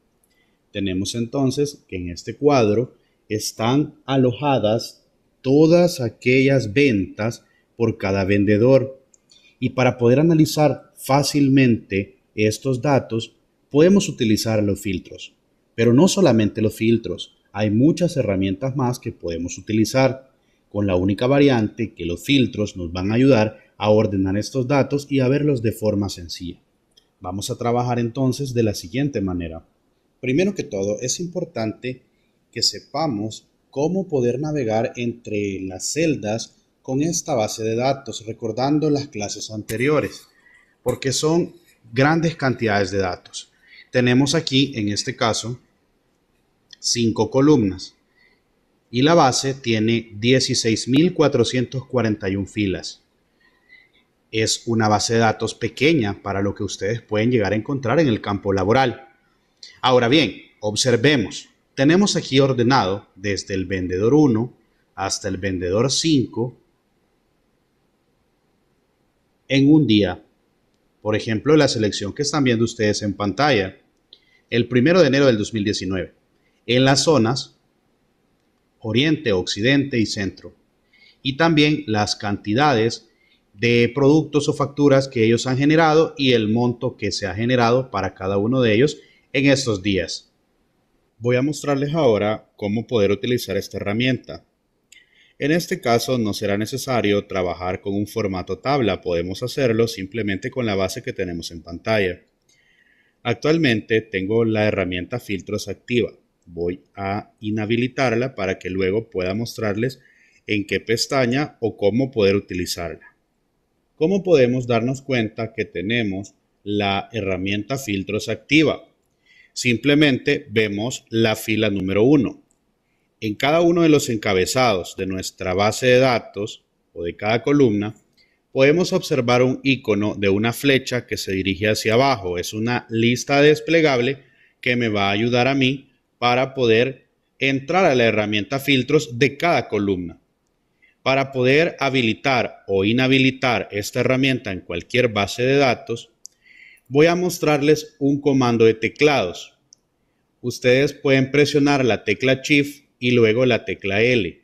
Tenemos entonces que en este cuadro están alojadas todas aquellas ventas por cada vendedor. Y para poder analizar fácilmente estos datos, podemos utilizar los filtros. Pero no solamente los filtros, hay muchas herramientas más que podemos utilizar, con la única variante que los filtros nos van a ayudar a ordenar estos datos y a verlos de forma sencilla. Vamos a trabajar entonces de la siguiente manera. Primero que todo, es importante que sepamos cómo poder navegar entre las celdas con esta base de datos, recordando las clases anteriores, porque son grandes cantidades de datos. Tenemos aquí, en este caso, cinco columnas y la base tiene 16.441 filas. Es una base de datos pequeña para lo que ustedes pueden llegar a encontrar en el campo laboral. Ahora bien, observemos tenemos aquí ordenado desde el vendedor 1 hasta el vendedor 5 en un día. Por ejemplo, la selección que están viendo ustedes en pantalla, el 1 de enero del 2019, en las zonas oriente, occidente y centro. Y también las cantidades de productos o facturas que ellos han generado y el monto que se ha generado para cada uno de ellos en estos días voy a mostrarles ahora cómo poder utilizar esta herramienta. En este caso no será necesario trabajar con un formato tabla, podemos hacerlo simplemente con la base que tenemos en pantalla. Actualmente tengo la herramienta filtros activa. Voy a inhabilitarla para que luego pueda mostrarles en qué pestaña o cómo poder utilizarla. ¿Cómo podemos darnos cuenta que tenemos la herramienta filtros activa? Simplemente vemos la fila número 1. En cada uno de los encabezados de nuestra base de datos o de cada columna, podemos observar un icono de una flecha que se dirige hacia abajo. Es una lista desplegable que me va a ayudar a mí para poder entrar a la herramienta filtros de cada columna. Para poder habilitar o inhabilitar esta herramienta en cualquier base de datos, voy a mostrarles un comando de teclados. Ustedes pueden presionar la tecla Shift y luego la tecla L.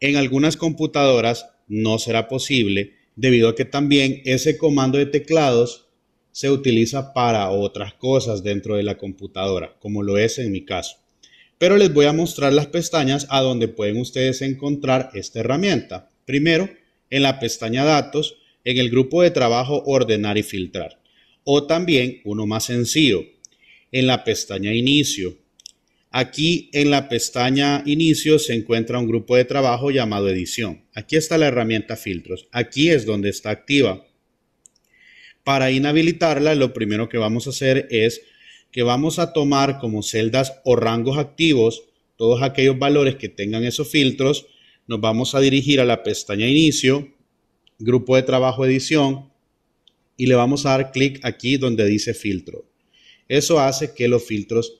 En algunas computadoras no será posible debido a que también ese comando de teclados se utiliza para otras cosas dentro de la computadora, como lo es en mi caso. Pero les voy a mostrar las pestañas a donde pueden ustedes encontrar esta herramienta. Primero, en la pestaña Datos, en el grupo de trabajo Ordenar y Filtrar o también uno más sencillo en la pestaña inicio. Aquí en la pestaña inicio se encuentra un grupo de trabajo llamado edición. Aquí está la herramienta filtros. Aquí es donde está activa. Para inhabilitarla, lo primero que vamos a hacer es que vamos a tomar como celdas o rangos activos todos aquellos valores que tengan esos filtros. Nos vamos a dirigir a la pestaña inicio, grupo de trabajo edición, y le vamos a dar clic aquí donde dice filtro. Eso hace que los filtros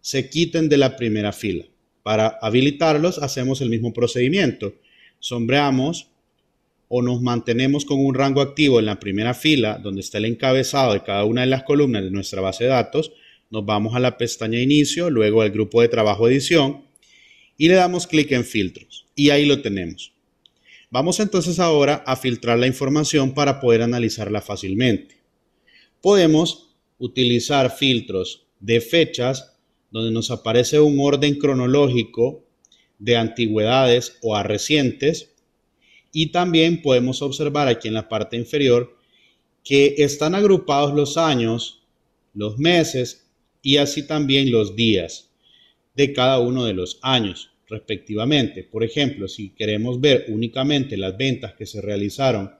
se quiten de la primera fila. Para habilitarlos hacemos el mismo procedimiento. Sombreamos o nos mantenemos con un rango activo en la primera fila donde está el encabezado de cada una de las columnas de nuestra base de datos. Nos vamos a la pestaña inicio, luego al grupo de trabajo edición y le damos clic en filtros y ahí lo tenemos. Vamos entonces ahora a filtrar la información para poder analizarla fácilmente. Podemos utilizar filtros de fechas donde nos aparece un orden cronológico de antigüedades o a recientes y también podemos observar aquí en la parte inferior que están agrupados los años, los meses y así también los días de cada uno de los años respectivamente. Por ejemplo, si queremos ver únicamente las ventas que se realizaron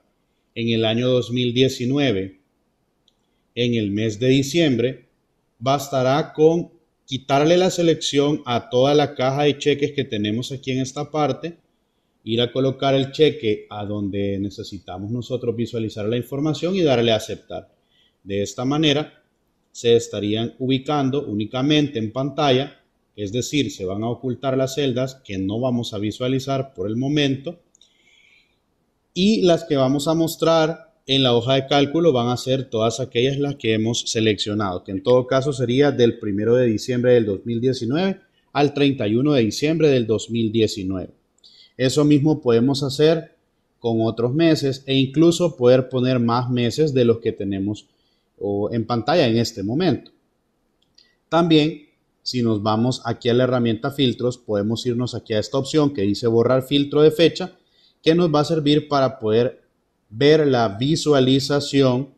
en el año 2019, en el mes de diciembre, bastará con quitarle la selección a toda la caja de cheques que tenemos aquí en esta parte, ir a colocar el cheque a donde necesitamos nosotros visualizar la información y darle a aceptar. De esta manera, se estarían ubicando únicamente en pantalla es decir, se van a ocultar las celdas que no vamos a visualizar por el momento y las que vamos a mostrar en la hoja de cálculo van a ser todas aquellas las que hemos seleccionado, que en todo caso sería del 1 de diciembre del 2019 al 31 de diciembre del 2019. Eso mismo podemos hacer con otros meses e incluso poder poner más meses de los que tenemos en pantalla en este momento. También si nos vamos aquí a la herramienta filtros, podemos irnos aquí a esta opción que dice borrar filtro de fecha, que nos va a servir para poder ver la visualización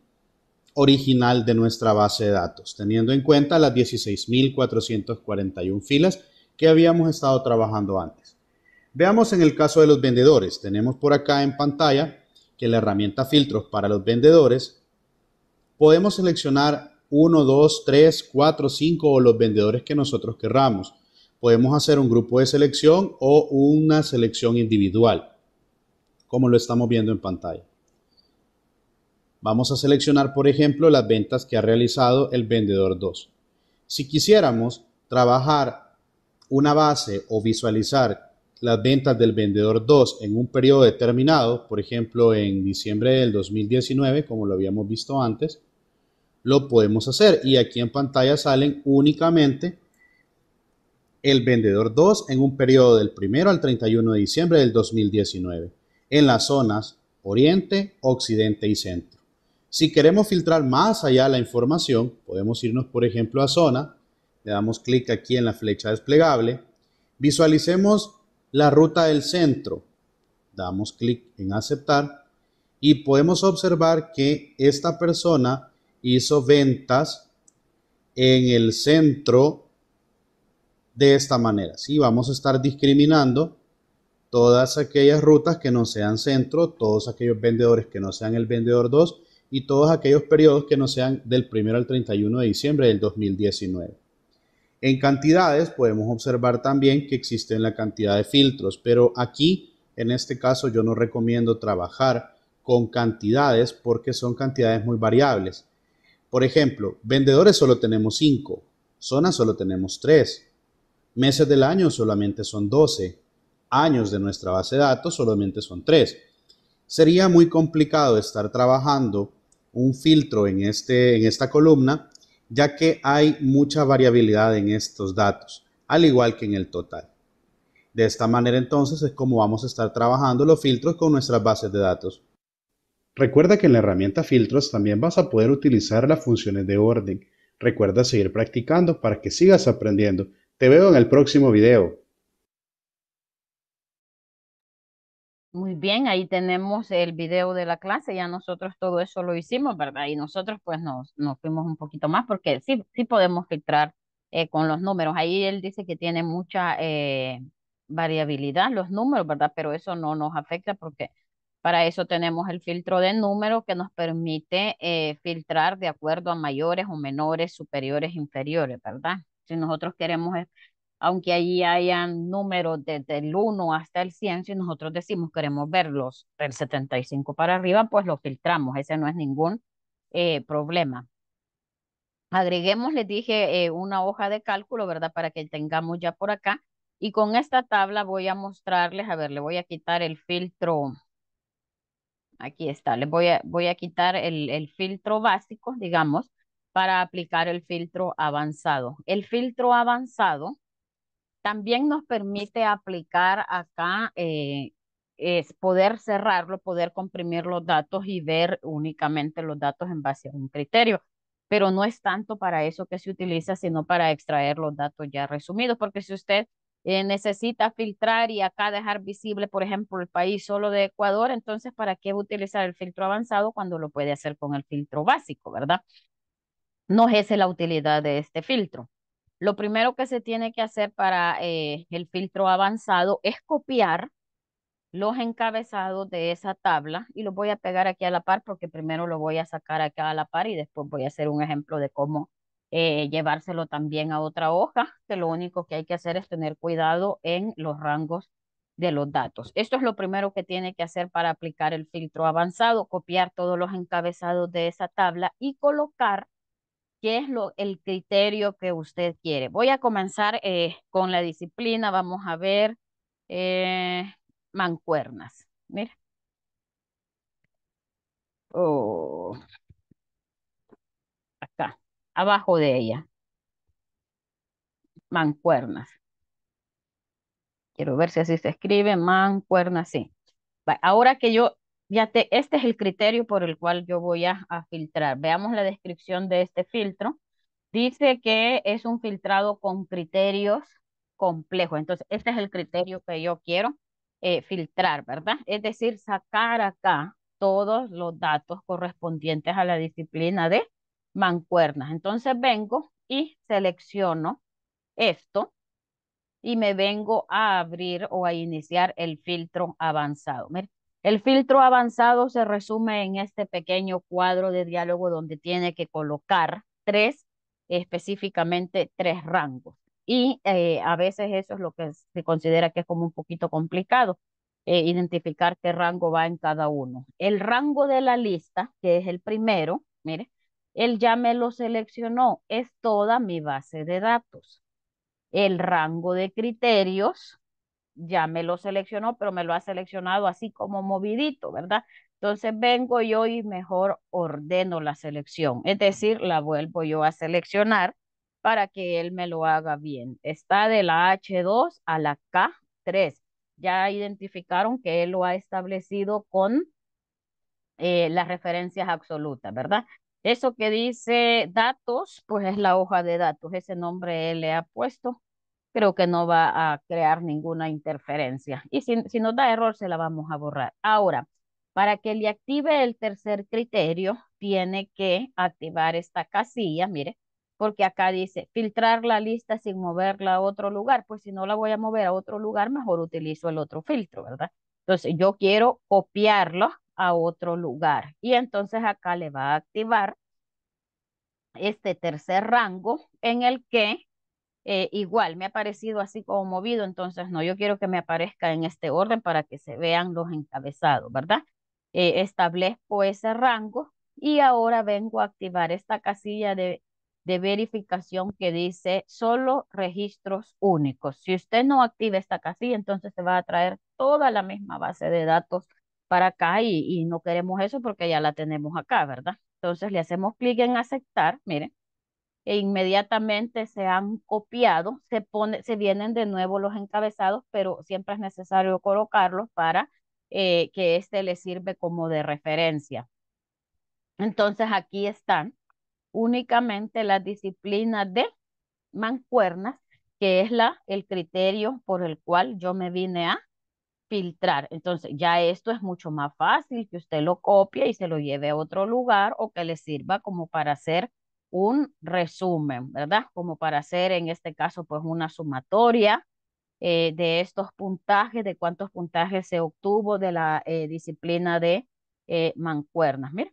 original de nuestra base de datos, teniendo en cuenta las 16.441 filas que habíamos estado trabajando antes. Veamos en el caso de los vendedores. Tenemos por acá en pantalla que la herramienta filtros para los vendedores podemos seleccionar 1, 2, 3, 4, 5 o los vendedores que nosotros querramos. Podemos hacer un grupo de selección o una selección individual, como lo estamos viendo en pantalla. Vamos a seleccionar, por ejemplo, las ventas que ha realizado el vendedor 2. Si quisiéramos trabajar una base o visualizar las ventas del vendedor 2 en un periodo determinado, por ejemplo en diciembre del 2019, como lo habíamos visto antes, lo podemos hacer. Y aquí en pantalla salen únicamente el vendedor 2 en un periodo del 1 al 31 de diciembre del 2019 en las zonas oriente, occidente y centro. Si queremos filtrar más allá la información, podemos irnos por ejemplo a zona, le damos clic aquí en la flecha desplegable, visualicemos la ruta del centro, damos clic en aceptar y podemos observar que esta persona hizo ventas en el centro de esta manera. ¿sí? Vamos a estar discriminando todas aquellas rutas que no sean centro, todos aquellos vendedores que no sean el vendedor 2 y todos aquellos periodos que no sean del 1 al 31 de diciembre del 2019. En cantidades podemos observar también que existen la cantidad de filtros, pero aquí en este caso yo no recomiendo trabajar con cantidades porque son cantidades muy variables. Por ejemplo, vendedores solo tenemos 5, zonas solo tenemos 3, meses del año solamente son 12, años de nuestra base de datos solamente son 3. Sería muy complicado estar trabajando un filtro en, este, en esta columna, ya que hay mucha variabilidad en estos datos, al igual que en el total. De esta manera entonces es como vamos a estar trabajando los filtros con nuestras bases de datos. Recuerda que en la herramienta Filtros también vas a poder utilizar las funciones de orden. Recuerda seguir practicando para que sigas aprendiendo. Te veo en el próximo video. Muy bien, ahí tenemos el video de la clase, ya nosotros todo eso lo hicimos, ¿verdad? Y nosotros pues nos, nos fuimos un poquito más porque sí, sí podemos filtrar eh, con los números. Ahí él dice que tiene mucha eh, variabilidad los números, ¿verdad? Pero eso no nos afecta porque para eso tenemos el filtro de número que nos permite eh, filtrar de acuerdo a mayores o menores, superiores, inferiores, ¿verdad? Si nosotros queremos, eh, aunque allí hayan números desde el 1 hasta el 100, si nosotros decimos queremos verlos del 75 para arriba, pues lo filtramos, ese no es ningún eh, problema. Agreguemos, les dije, una hoja de cálculo, ¿verdad? Para que tengamos ya por acá. Y con esta tabla voy a mostrarles, a ver, le voy a quitar el filtro Aquí está, les voy a, voy a quitar el, filtro básico, digamos, para aplicar el filtro avanzado. El filtro avanzado también nos permite aplicar acá, eh, es poder cerrarlo, poder comprimir los datos y ver únicamente los datos en base a un criterio. Pero no es tanto para eso que se utiliza, sino para extraer los datos ya resumidos, porque si usted eh, necesita filtrar y acá dejar visible, por ejemplo, el país solo de Ecuador, entonces, ¿para qué utilizar el filtro avanzado cuando lo puede hacer con el filtro básico, verdad? No es esa la utilidad de este filtro. Lo primero que se tiene que hacer para eh, el filtro avanzado es copiar los encabezados de esa tabla y los voy a pegar aquí a la par porque primero lo voy a sacar acá a la par y después voy a hacer un ejemplo de cómo eh, llevárselo también a otra hoja, que lo único que hay que hacer es tener cuidado en los rangos de los datos. Esto es lo primero que tiene que hacer para aplicar el filtro avanzado, copiar todos los encabezados de esa tabla y colocar qué es lo, el criterio que usted quiere. Voy a comenzar eh, con la disciplina, vamos a ver eh, mancuernas. Mira. Oh abajo de ella. Mancuernas. Quiero ver si así se escribe, mancuernas, sí. Ahora que yo ya te, este es el criterio por el cual yo voy a, filtrar. Veamos la descripción de este filtro. Dice que es un filtrado con criterios complejos. Entonces, este es el criterio que yo quiero eh, filtrar, ¿verdad? Es decir, sacar acá todos los datos correspondientes a la disciplina de mancuernas. Entonces vengo y selecciono esto y me vengo a abrir o a iniciar el filtro avanzado. el filtro avanzado se resume en este pequeño cuadro de diálogo donde tiene que colocar tres, específicamente tres rangos. Y eh, a veces eso es lo que se considera que es como un poquito complicado, eh, identificar qué rango va en cada uno. El rango de la lista, que es el primero, mire, él ya me lo seleccionó. Es toda mi base de datos. El rango de criterios ya me lo seleccionó, pero me lo ha seleccionado así como movidito, ¿verdad? Entonces vengo yo y mejor ordeno la selección. Es decir, la vuelvo yo a seleccionar para que él me lo haga bien. Está de la H2 a la K3. Ya identificaron que él lo ha establecido con eh, las referencias absolutas, ¿verdad? Eso que dice datos, pues es la hoja de datos. Ese nombre él le ha puesto. Creo que no va a crear ninguna interferencia. Y si, nos da error, se la vamos a borrar. Ahora, para que le active el tercer criterio, tiene que activar esta casilla, mire, porque acá dice filtrar la lista sin moverla a otro lugar. Pues si no la voy a mover a otro lugar, mejor utilizo el otro filtro, ¿verdad? Entonces yo quiero copiarlo a otro lugar. Y entonces acá le va a activar este tercer rango en el que eh, igual me ha parecido así como movido, entonces no, yo quiero que me aparezca en este orden para que se vean los encabezados, ¿verdad? Eh, establezco ese rango y ahora vengo a activar esta casilla de, de verificación que dice solo registros únicos. Si usted no activa esta casilla, entonces se va a traer toda la misma base de datos para acá y, no queremos eso porque ya la tenemos acá, ¿verdad? Entonces le hacemos clic en aceptar, miren, e inmediatamente se han copiado, se, pone, se vienen de nuevo los encabezados, pero siempre es necesario colocarlos para eh, que este le sirve como de referencia. Entonces aquí están únicamente la disciplina de mancuernas, que es la, el criterio por el cual yo me vine a filtrar. Entonces, ya esto es mucho más fácil que usted lo copie y se lo lleve a otro lugar o que le sirva como para hacer un resumen, ¿verdad? Como para hacer en este caso, pues una sumatoria eh, de estos puntajes, de cuántos puntajes se obtuvo de la eh, disciplina de eh, mancuernas. Mira,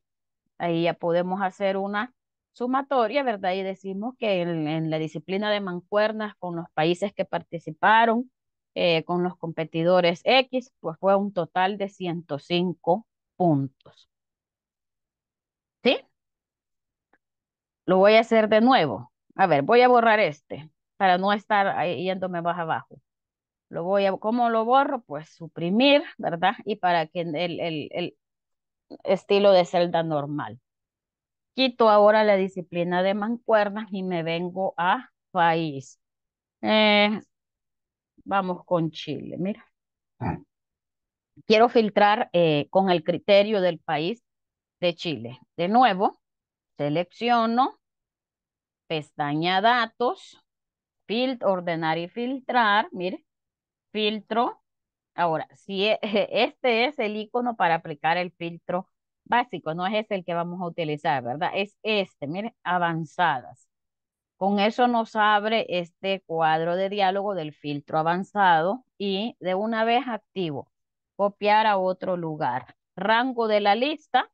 ahí ya podemos hacer una sumatoria, ¿verdad? Y decimos que en la disciplina de mancuernas con los países que participaron, eh, con los competidores X, pues fue un total de 105 puntos. ¿Sí? Lo voy a hacer de nuevo. A ver, voy a borrar este para no estar yéndome más abajo. Lo voy a, ¿cómo lo borro? Pues suprimir, ¿verdad? Y para que el, el, el estilo de celda normal. Quito ahora la disciplina de mancuernas y me vengo a país. Eh, Vamos con Chile, mira. Ah. Quiero filtrar eh, con el criterio del país de Chile. De nuevo, selecciono, pestaña datos, filtro, ordenar y filtrar, mire, filtro. Ahora, si e, este es el icono para aplicar el filtro básico, no es ese el que vamos a utilizar, ¿verdad? Es este, mire, avanzadas. Con eso nos abre este cuadro de diálogo del filtro avanzado y de una vez activo, copiar a otro lugar. Rango de la lista.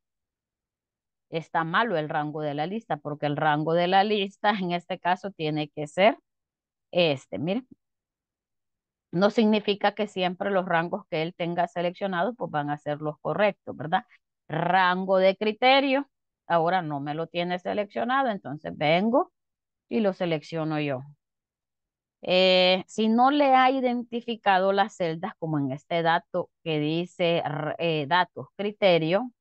Está malo el rango de la lista porque el rango de la lista en este caso tiene que ser este. Miren, no significa que siempre los rangos que él tenga seleccionados pues van a ser los correctos, ¿verdad? Rango de criterio. Ahora no me lo tiene seleccionado, entonces vengo y lo selecciono yo. Eh, si no le ha identificado las celdas, como en este dato que dice eh, datos, criterio,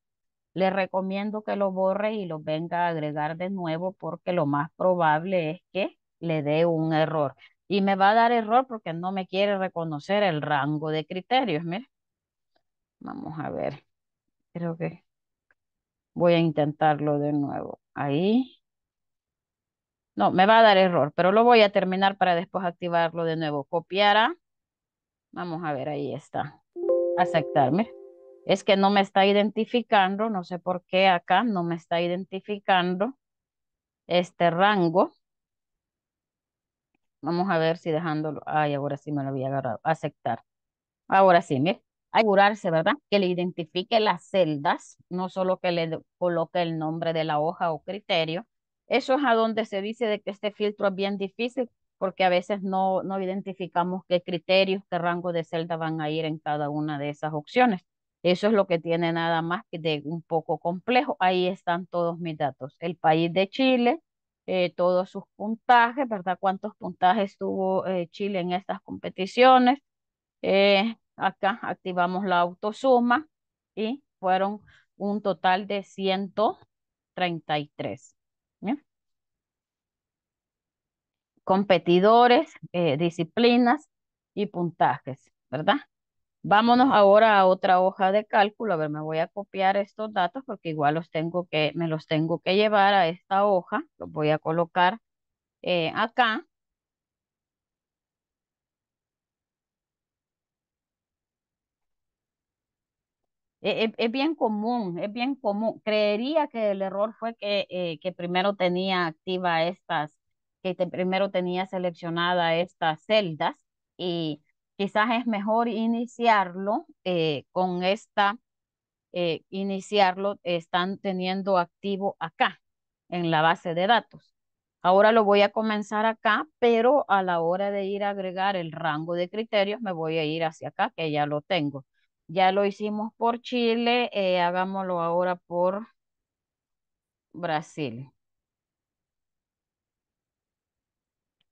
le recomiendo que lo borre y lo venga a agregar de nuevo porque lo más probable es que le dé un error. Y me va a dar error porque no me quiere reconocer el rango de criterios. Vamos a ver. Creo que voy a intentarlo de nuevo. Ahí. No, me va a dar error, pero lo voy a terminar para después activarlo de nuevo. Copiar vamos a ver, ahí está. Aceptarme. Es que no me está identificando, no sé por qué acá no me está identificando este rango. Vamos a ver si dejándolo, ay, ahora sí me lo había agarrado. Aceptar. Ahora sí, mire. Asegurarse, ¿verdad? Que le identifique las celdas, no solo que le coloque el nombre de la hoja o criterio, eso es a donde se dice de que este filtro es bien difícil porque a veces no, no identificamos qué criterios, qué rango de celda van a ir en cada una de esas opciones. Eso es lo que tiene nada más que de un poco complejo. Ahí están todos mis datos. El país de Chile, eh, todos sus puntajes, ¿verdad? Cuántos puntajes tuvo eh, Chile en estas competiciones. Eh, acá activamos la autosuma y fueron un total de 133. Competidores, eh, disciplinas y puntajes, ¿verdad? Vámonos ahora a otra hoja de cálculo. A ver, me voy a copiar estos datos porque igual los tengo que, me los tengo que llevar a esta hoja. Los voy a colocar eh, acá. E, e, es, bien común, es bien común. Creería que el error fue que, eh, que primero tenía activa estas, que primero tenía seleccionada estas celdas y quizás es mejor iniciarlo eh, con esta, eh, iniciarlo, están teniendo activo acá, en la base de datos. Ahora lo voy a comenzar acá, pero a la hora de ir a agregar el rango de criterios me voy a ir hacia acá, que ya lo tengo. Ya lo hicimos por Chile, eh, hagámoslo ahora por Brasil.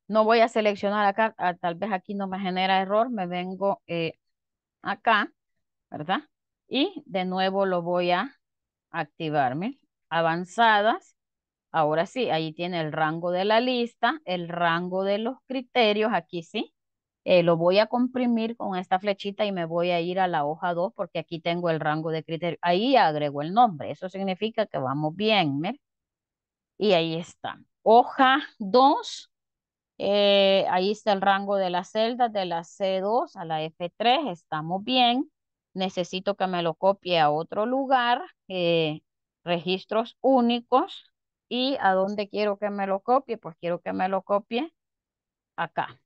No voy a seleccionar acá, ah, tal vez aquí no me genera error, me vengo eh, acá, ¿verdad? Y de nuevo lo voy a activarme. Avanzadas. Ahora sí, ahí tiene el rango de la lista, el rango de los criterios, aquí sí. Eh, lo voy a comprimir con esta flechita y me voy a ir a la hoja 2 porque aquí tengo el rango de criterio. Ahí agrego el nombre, eso significa que vamos bien, Y ahí está. Hoja 2, eh, ahí está el rango de la celda de la C2 a la F3, estamos bien. Necesito que me lo copie a otro lugar, eh, registros únicos. ¿Y a dónde quiero que me lo copie? Pues quiero que me lo copie acá.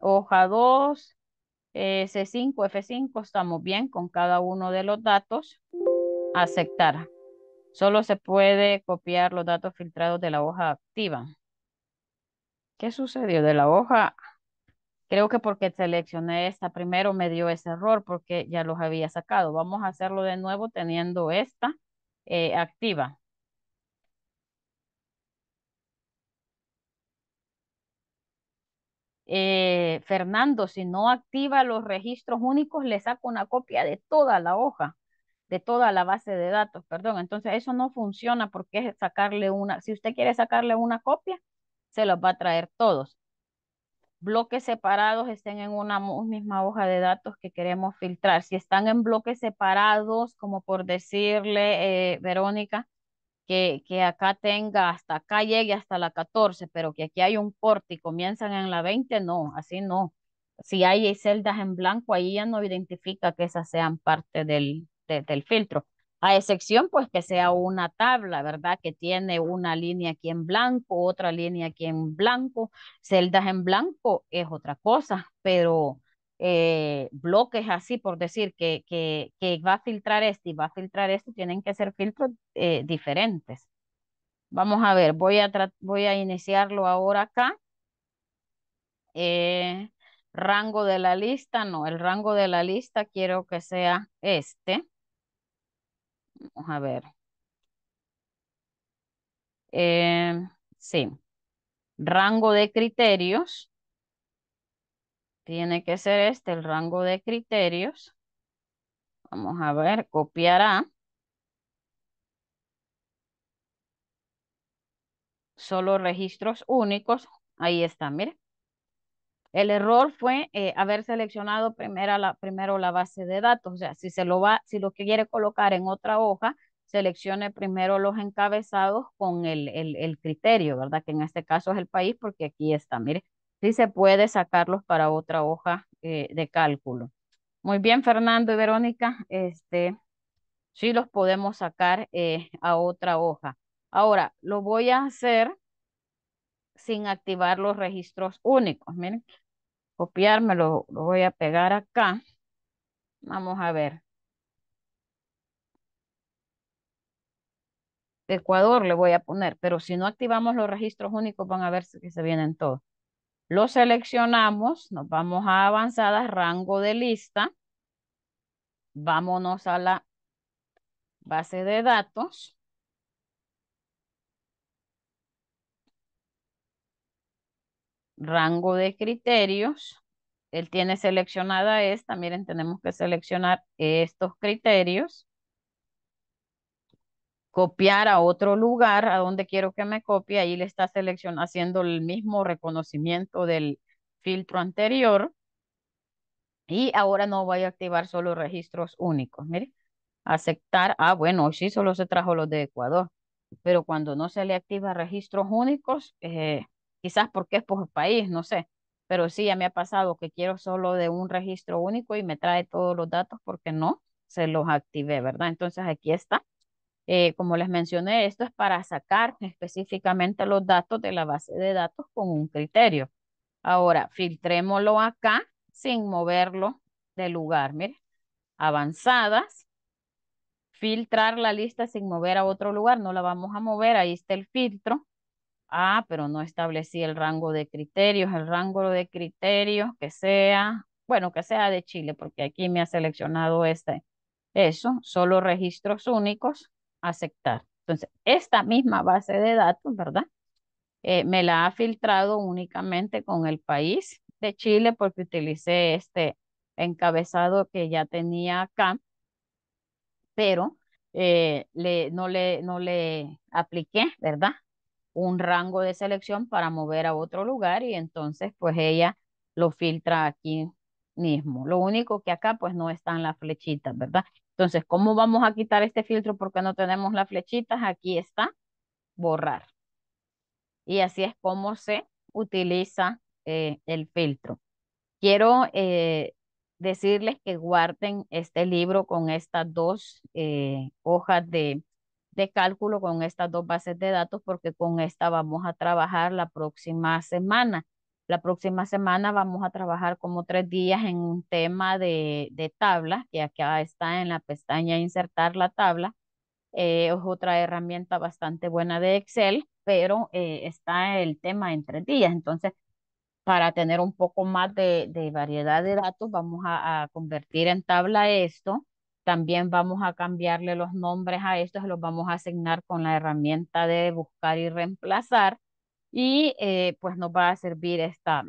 Hoja 2, C5, F5, estamos bien con cada uno de los datos. Aceptar. Solo se puede copiar los datos filtrados de la hoja activa. ¿Qué sucedió de la hoja? Creo que porque seleccioné esta primero me dio ese error porque ya los había sacado. Vamos a hacerlo de nuevo teniendo esta eh, activa. Eh, Fernando, si no activa los registros únicos, le saco una copia de toda la hoja, de toda la base de datos, perdón. Entonces eso no funciona porque es sacarle una, si usted quiere sacarle una copia, se los va a traer todos. Bloques separados estén en una misma hoja de datos que queremos filtrar. Si están en bloques separados, como por decirle, eh, Verónica, que, acá tenga, hasta acá llegue hasta la 14, pero que aquí hay un corte y comienzan en la 20, no, así no. Si hay celdas en blanco, ahí ya no identifica que esas sean parte del, del filtro. A excepción, pues, que sea una tabla, ¿verdad? Que tiene una línea aquí en blanco, otra línea aquí en blanco, celdas en blanco es otra cosa, pero eh, bloques así, por decir, que, que, que, va a filtrar este y va a filtrar esto, tienen que ser filtros eh, diferentes. Vamos a ver, voy a, voy a iniciarlo ahora acá. Eh, rango de la lista, no, el rango de la lista quiero que sea este. Vamos a ver. sí. Rango de criterios. Tiene que ser este el rango de criterios. Vamos a ver, copiará. Solo registros únicos. Ahí está, mire. El error fue eh, haber seleccionado primero la, primero la base de datos. O sea, si, se lo va, si lo quiere colocar en otra hoja, seleccione primero los encabezados con el, el criterio, ¿verdad? Que en este caso es el país, porque aquí está, mire sí se puede sacarlos para otra hoja eh, de cálculo. Muy bien, Fernando y Verónica, este, sí los podemos sacar eh, a otra hoja. Ahora, lo voy a hacer sin activar los registros únicos. Miren, copiarme, lo, lo voy a pegar acá. Vamos a ver. Ecuador le voy a poner, pero si no activamos los registros únicos van a ver que se vienen todos. Lo seleccionamos, nos vamos a avanzadas rango de lista. Vámonos a la base de datos. Rango de criterios. Él tiene seleccionada esta. Miren, tenemos que seleccionar estos criterios copiar a otro lugar, a donde quiero que me copie, ahí le está seleccionando, haciendo el mismo reconocimiento del filtro anterior. Y ahora no voy a activar solo registros únicos. Mire, aceptar. Ah, bueno, sí, solo se trajo los de Ecuador. Pero cuando no se le activa registros únicos, eh, quizás porque es por país, no sé. Pero sí, ya me ha pasado que quiero solo de un registro único y me trae todos los datos porque no se los activé, ¿verdad? Entonces aquí está eh, como les mencioné, esto es para sacar específicamente los datos de la base de datos con un criterio. Ahora, filtrémoslo acá sin moverlo de lugar. Mire, avanzadas, filtrar la lista sin mover a otro lugar. No la vamos a mover, ahí está el filtro. Ah, pero no establecí el rango de criterios, el rango de criterios que sea, bueno, que sea de Chile, porque aquí me ha seleccionado este. Eso, solo registros únicos aceptar. Entonces, esta misma base de datos, ¿verdad? Eh, me la ha filtrado únicamente con el país de Chile porque utilicé este encabezado que ya tenía acá, pero eh, le, no, le, no le apliqué, ¿verdad? Un rango de selección para mover a otro lugar y entonces pues ella lo filtra aquí mismo. Lo único que acá pues no están las flechitas, ¿verdad? Entonces, ¿cómo vamos a quitar este filtro porque no tenemos las flechitas? Aquí está, borrar. Y así es como se utiliza eh, el filtro. Quiero eh, decirles que guarden este libro con estas dos eh, hojas de, de cálculo, con estas dos bases de datos, porque con esta vamos a trabajar la próxima semana. La próxima semana vamos a trabajar como tres días en un tema de, de tablas, que acá está en la pestaña insertar la tabla. Eh, es otra herramienta bastante buena de Excel, pero eh, está el tema en tres días. Entonces, para tener un poco más de, de variedad de datos, vamos a, a, convertir en tabla esto. También vamos a cambiarle los nombres a estos, los vamos a asignar con la herramienta de buscar y reemplazar y eh, pues nos va a servir esta,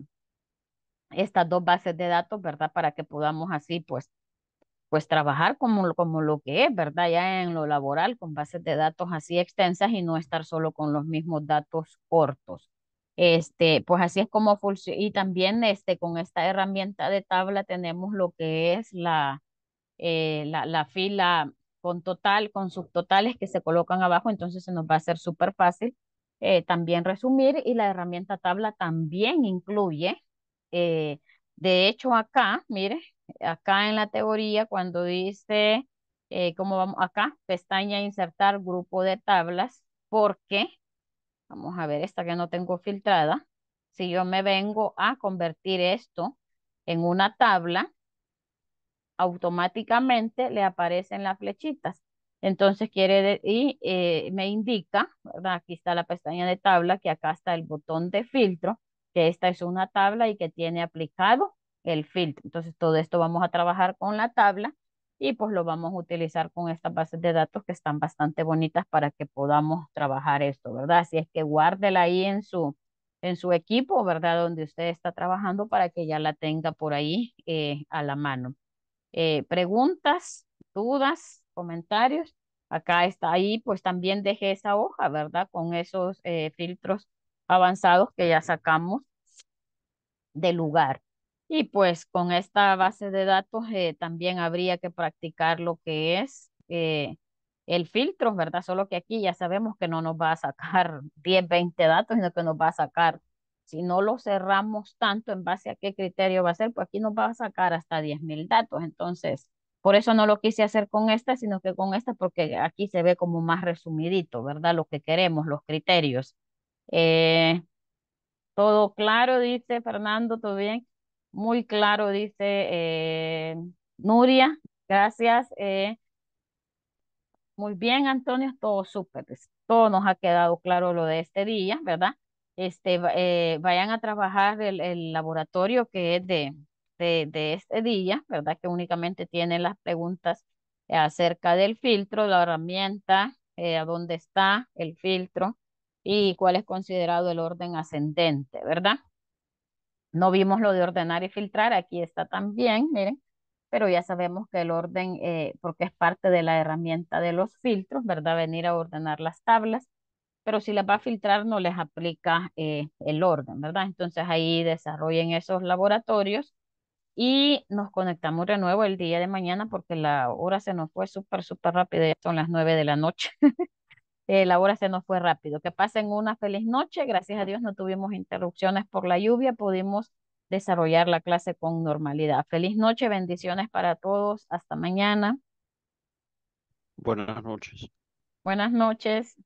estas dos bases de datos, ¿verdad? Para que podamos así pues, pues trabajar como, como lo que es, ¿verdad? Ya en lo laboral con bases de datos así extensas y no estar solo con los mismos datos cortos. Este, pues así es como funciona. Y también este, con esta herramienta de tabla tenemos lo que es la, eh, la, la fila con total, con subtotales que se colocan abajo, entonces se nos va a hacer súper fácil eh, también resumir y la herramienta tabla también incluye. Eh, de hecho, acá, mire, acá en la teoría, cuando dice, eh, ¿cómo vamos? Acá, pestaña insertar grupo de tablas, porque, vamos a ver, esta que no tengo filtrada, si yo me vengo a convertir esto en una tabla, automáticamente le aparecen las flechitas. Entonces quiere, decir y eh, me indica, ¿verdad? aquí está la pestaña de tabla, que acá está el botón de filtro, que esta es una tabla y que tiene aplicado el filtro. Entonces todo esto vamos a trabajar con la tabla y pues lo vamos a utilizar con estas bases de datos que están bastante bonitas para que podamos trabajar esto, ¿verdad? Así es que guárdela ahí en su, en su equipo, ¿verdad? Donde usted está trabajando para que ya la tenga por ahí eh, a la mano. Eh, preguntas, dudas comentarios. Acá está ahí, pues también dejé esa hoja, ¿verdad? Con esos eh, filtros avanzados que ya sacamos de lugar. Y pues con esta base de datos eh, también habría que practicar lo que es eh, el filtro, ¿verdad? Solo que aquí ya sabemos que no nos va a sacar 10, 20 datos, sino que nos va a sacar, si no lo cerramos tanto en base a qué criterio va a ser, pues aquí nos va a sacar hasta 10,000 datos. Entonces, por eso no lo quise hacer con esta, sino que con esta, porque aquí se ve como más resumidito, ¿verdad? Lo que queremos, los criterios. Eh, todo claro, dice Fernando, todo bien. Muy claro, dice eh, Nuria. Gracias. Eh. Muy bien, Antonio, todo súper. Todo nos ha quedado claro lo de este día, ¿verdad? Este, vayan a trabajar el, el laboratorio que es de, de, este día, ¿verdad? Que únicamente tiene las preguntas eh, acerca del filtro, la herramienta, eh, a dónde está el filtro y cuál es considerado el orden ascendente, ¿verdad? No vimos lo de ordenar y filtrar, aquí está también, miren, pero ya sabemos que el orden, eh, porque es parte de la herramienta de los filtros, ¿verdad? Venir a ordenar las tablas, pero si las va a filtrar no les aplica el orden, ¿verdad? Entonces ahí desarrollen esos laboratorios y nos conectamos de nuevo el día de mañana porque la hora se nos fue súper, súper rápida. Ya son las nueve de la noche. Eh, la hora se nos fue rápido. Que pasen una feliz noche. Gracias a Dios no tuvimos interrupciones por la lluvia. Pudimos desarrollar la clase con normalidad. Feliz noche, bendiciones para todos. Hasta mañana. Buenas noches. Buenas noches.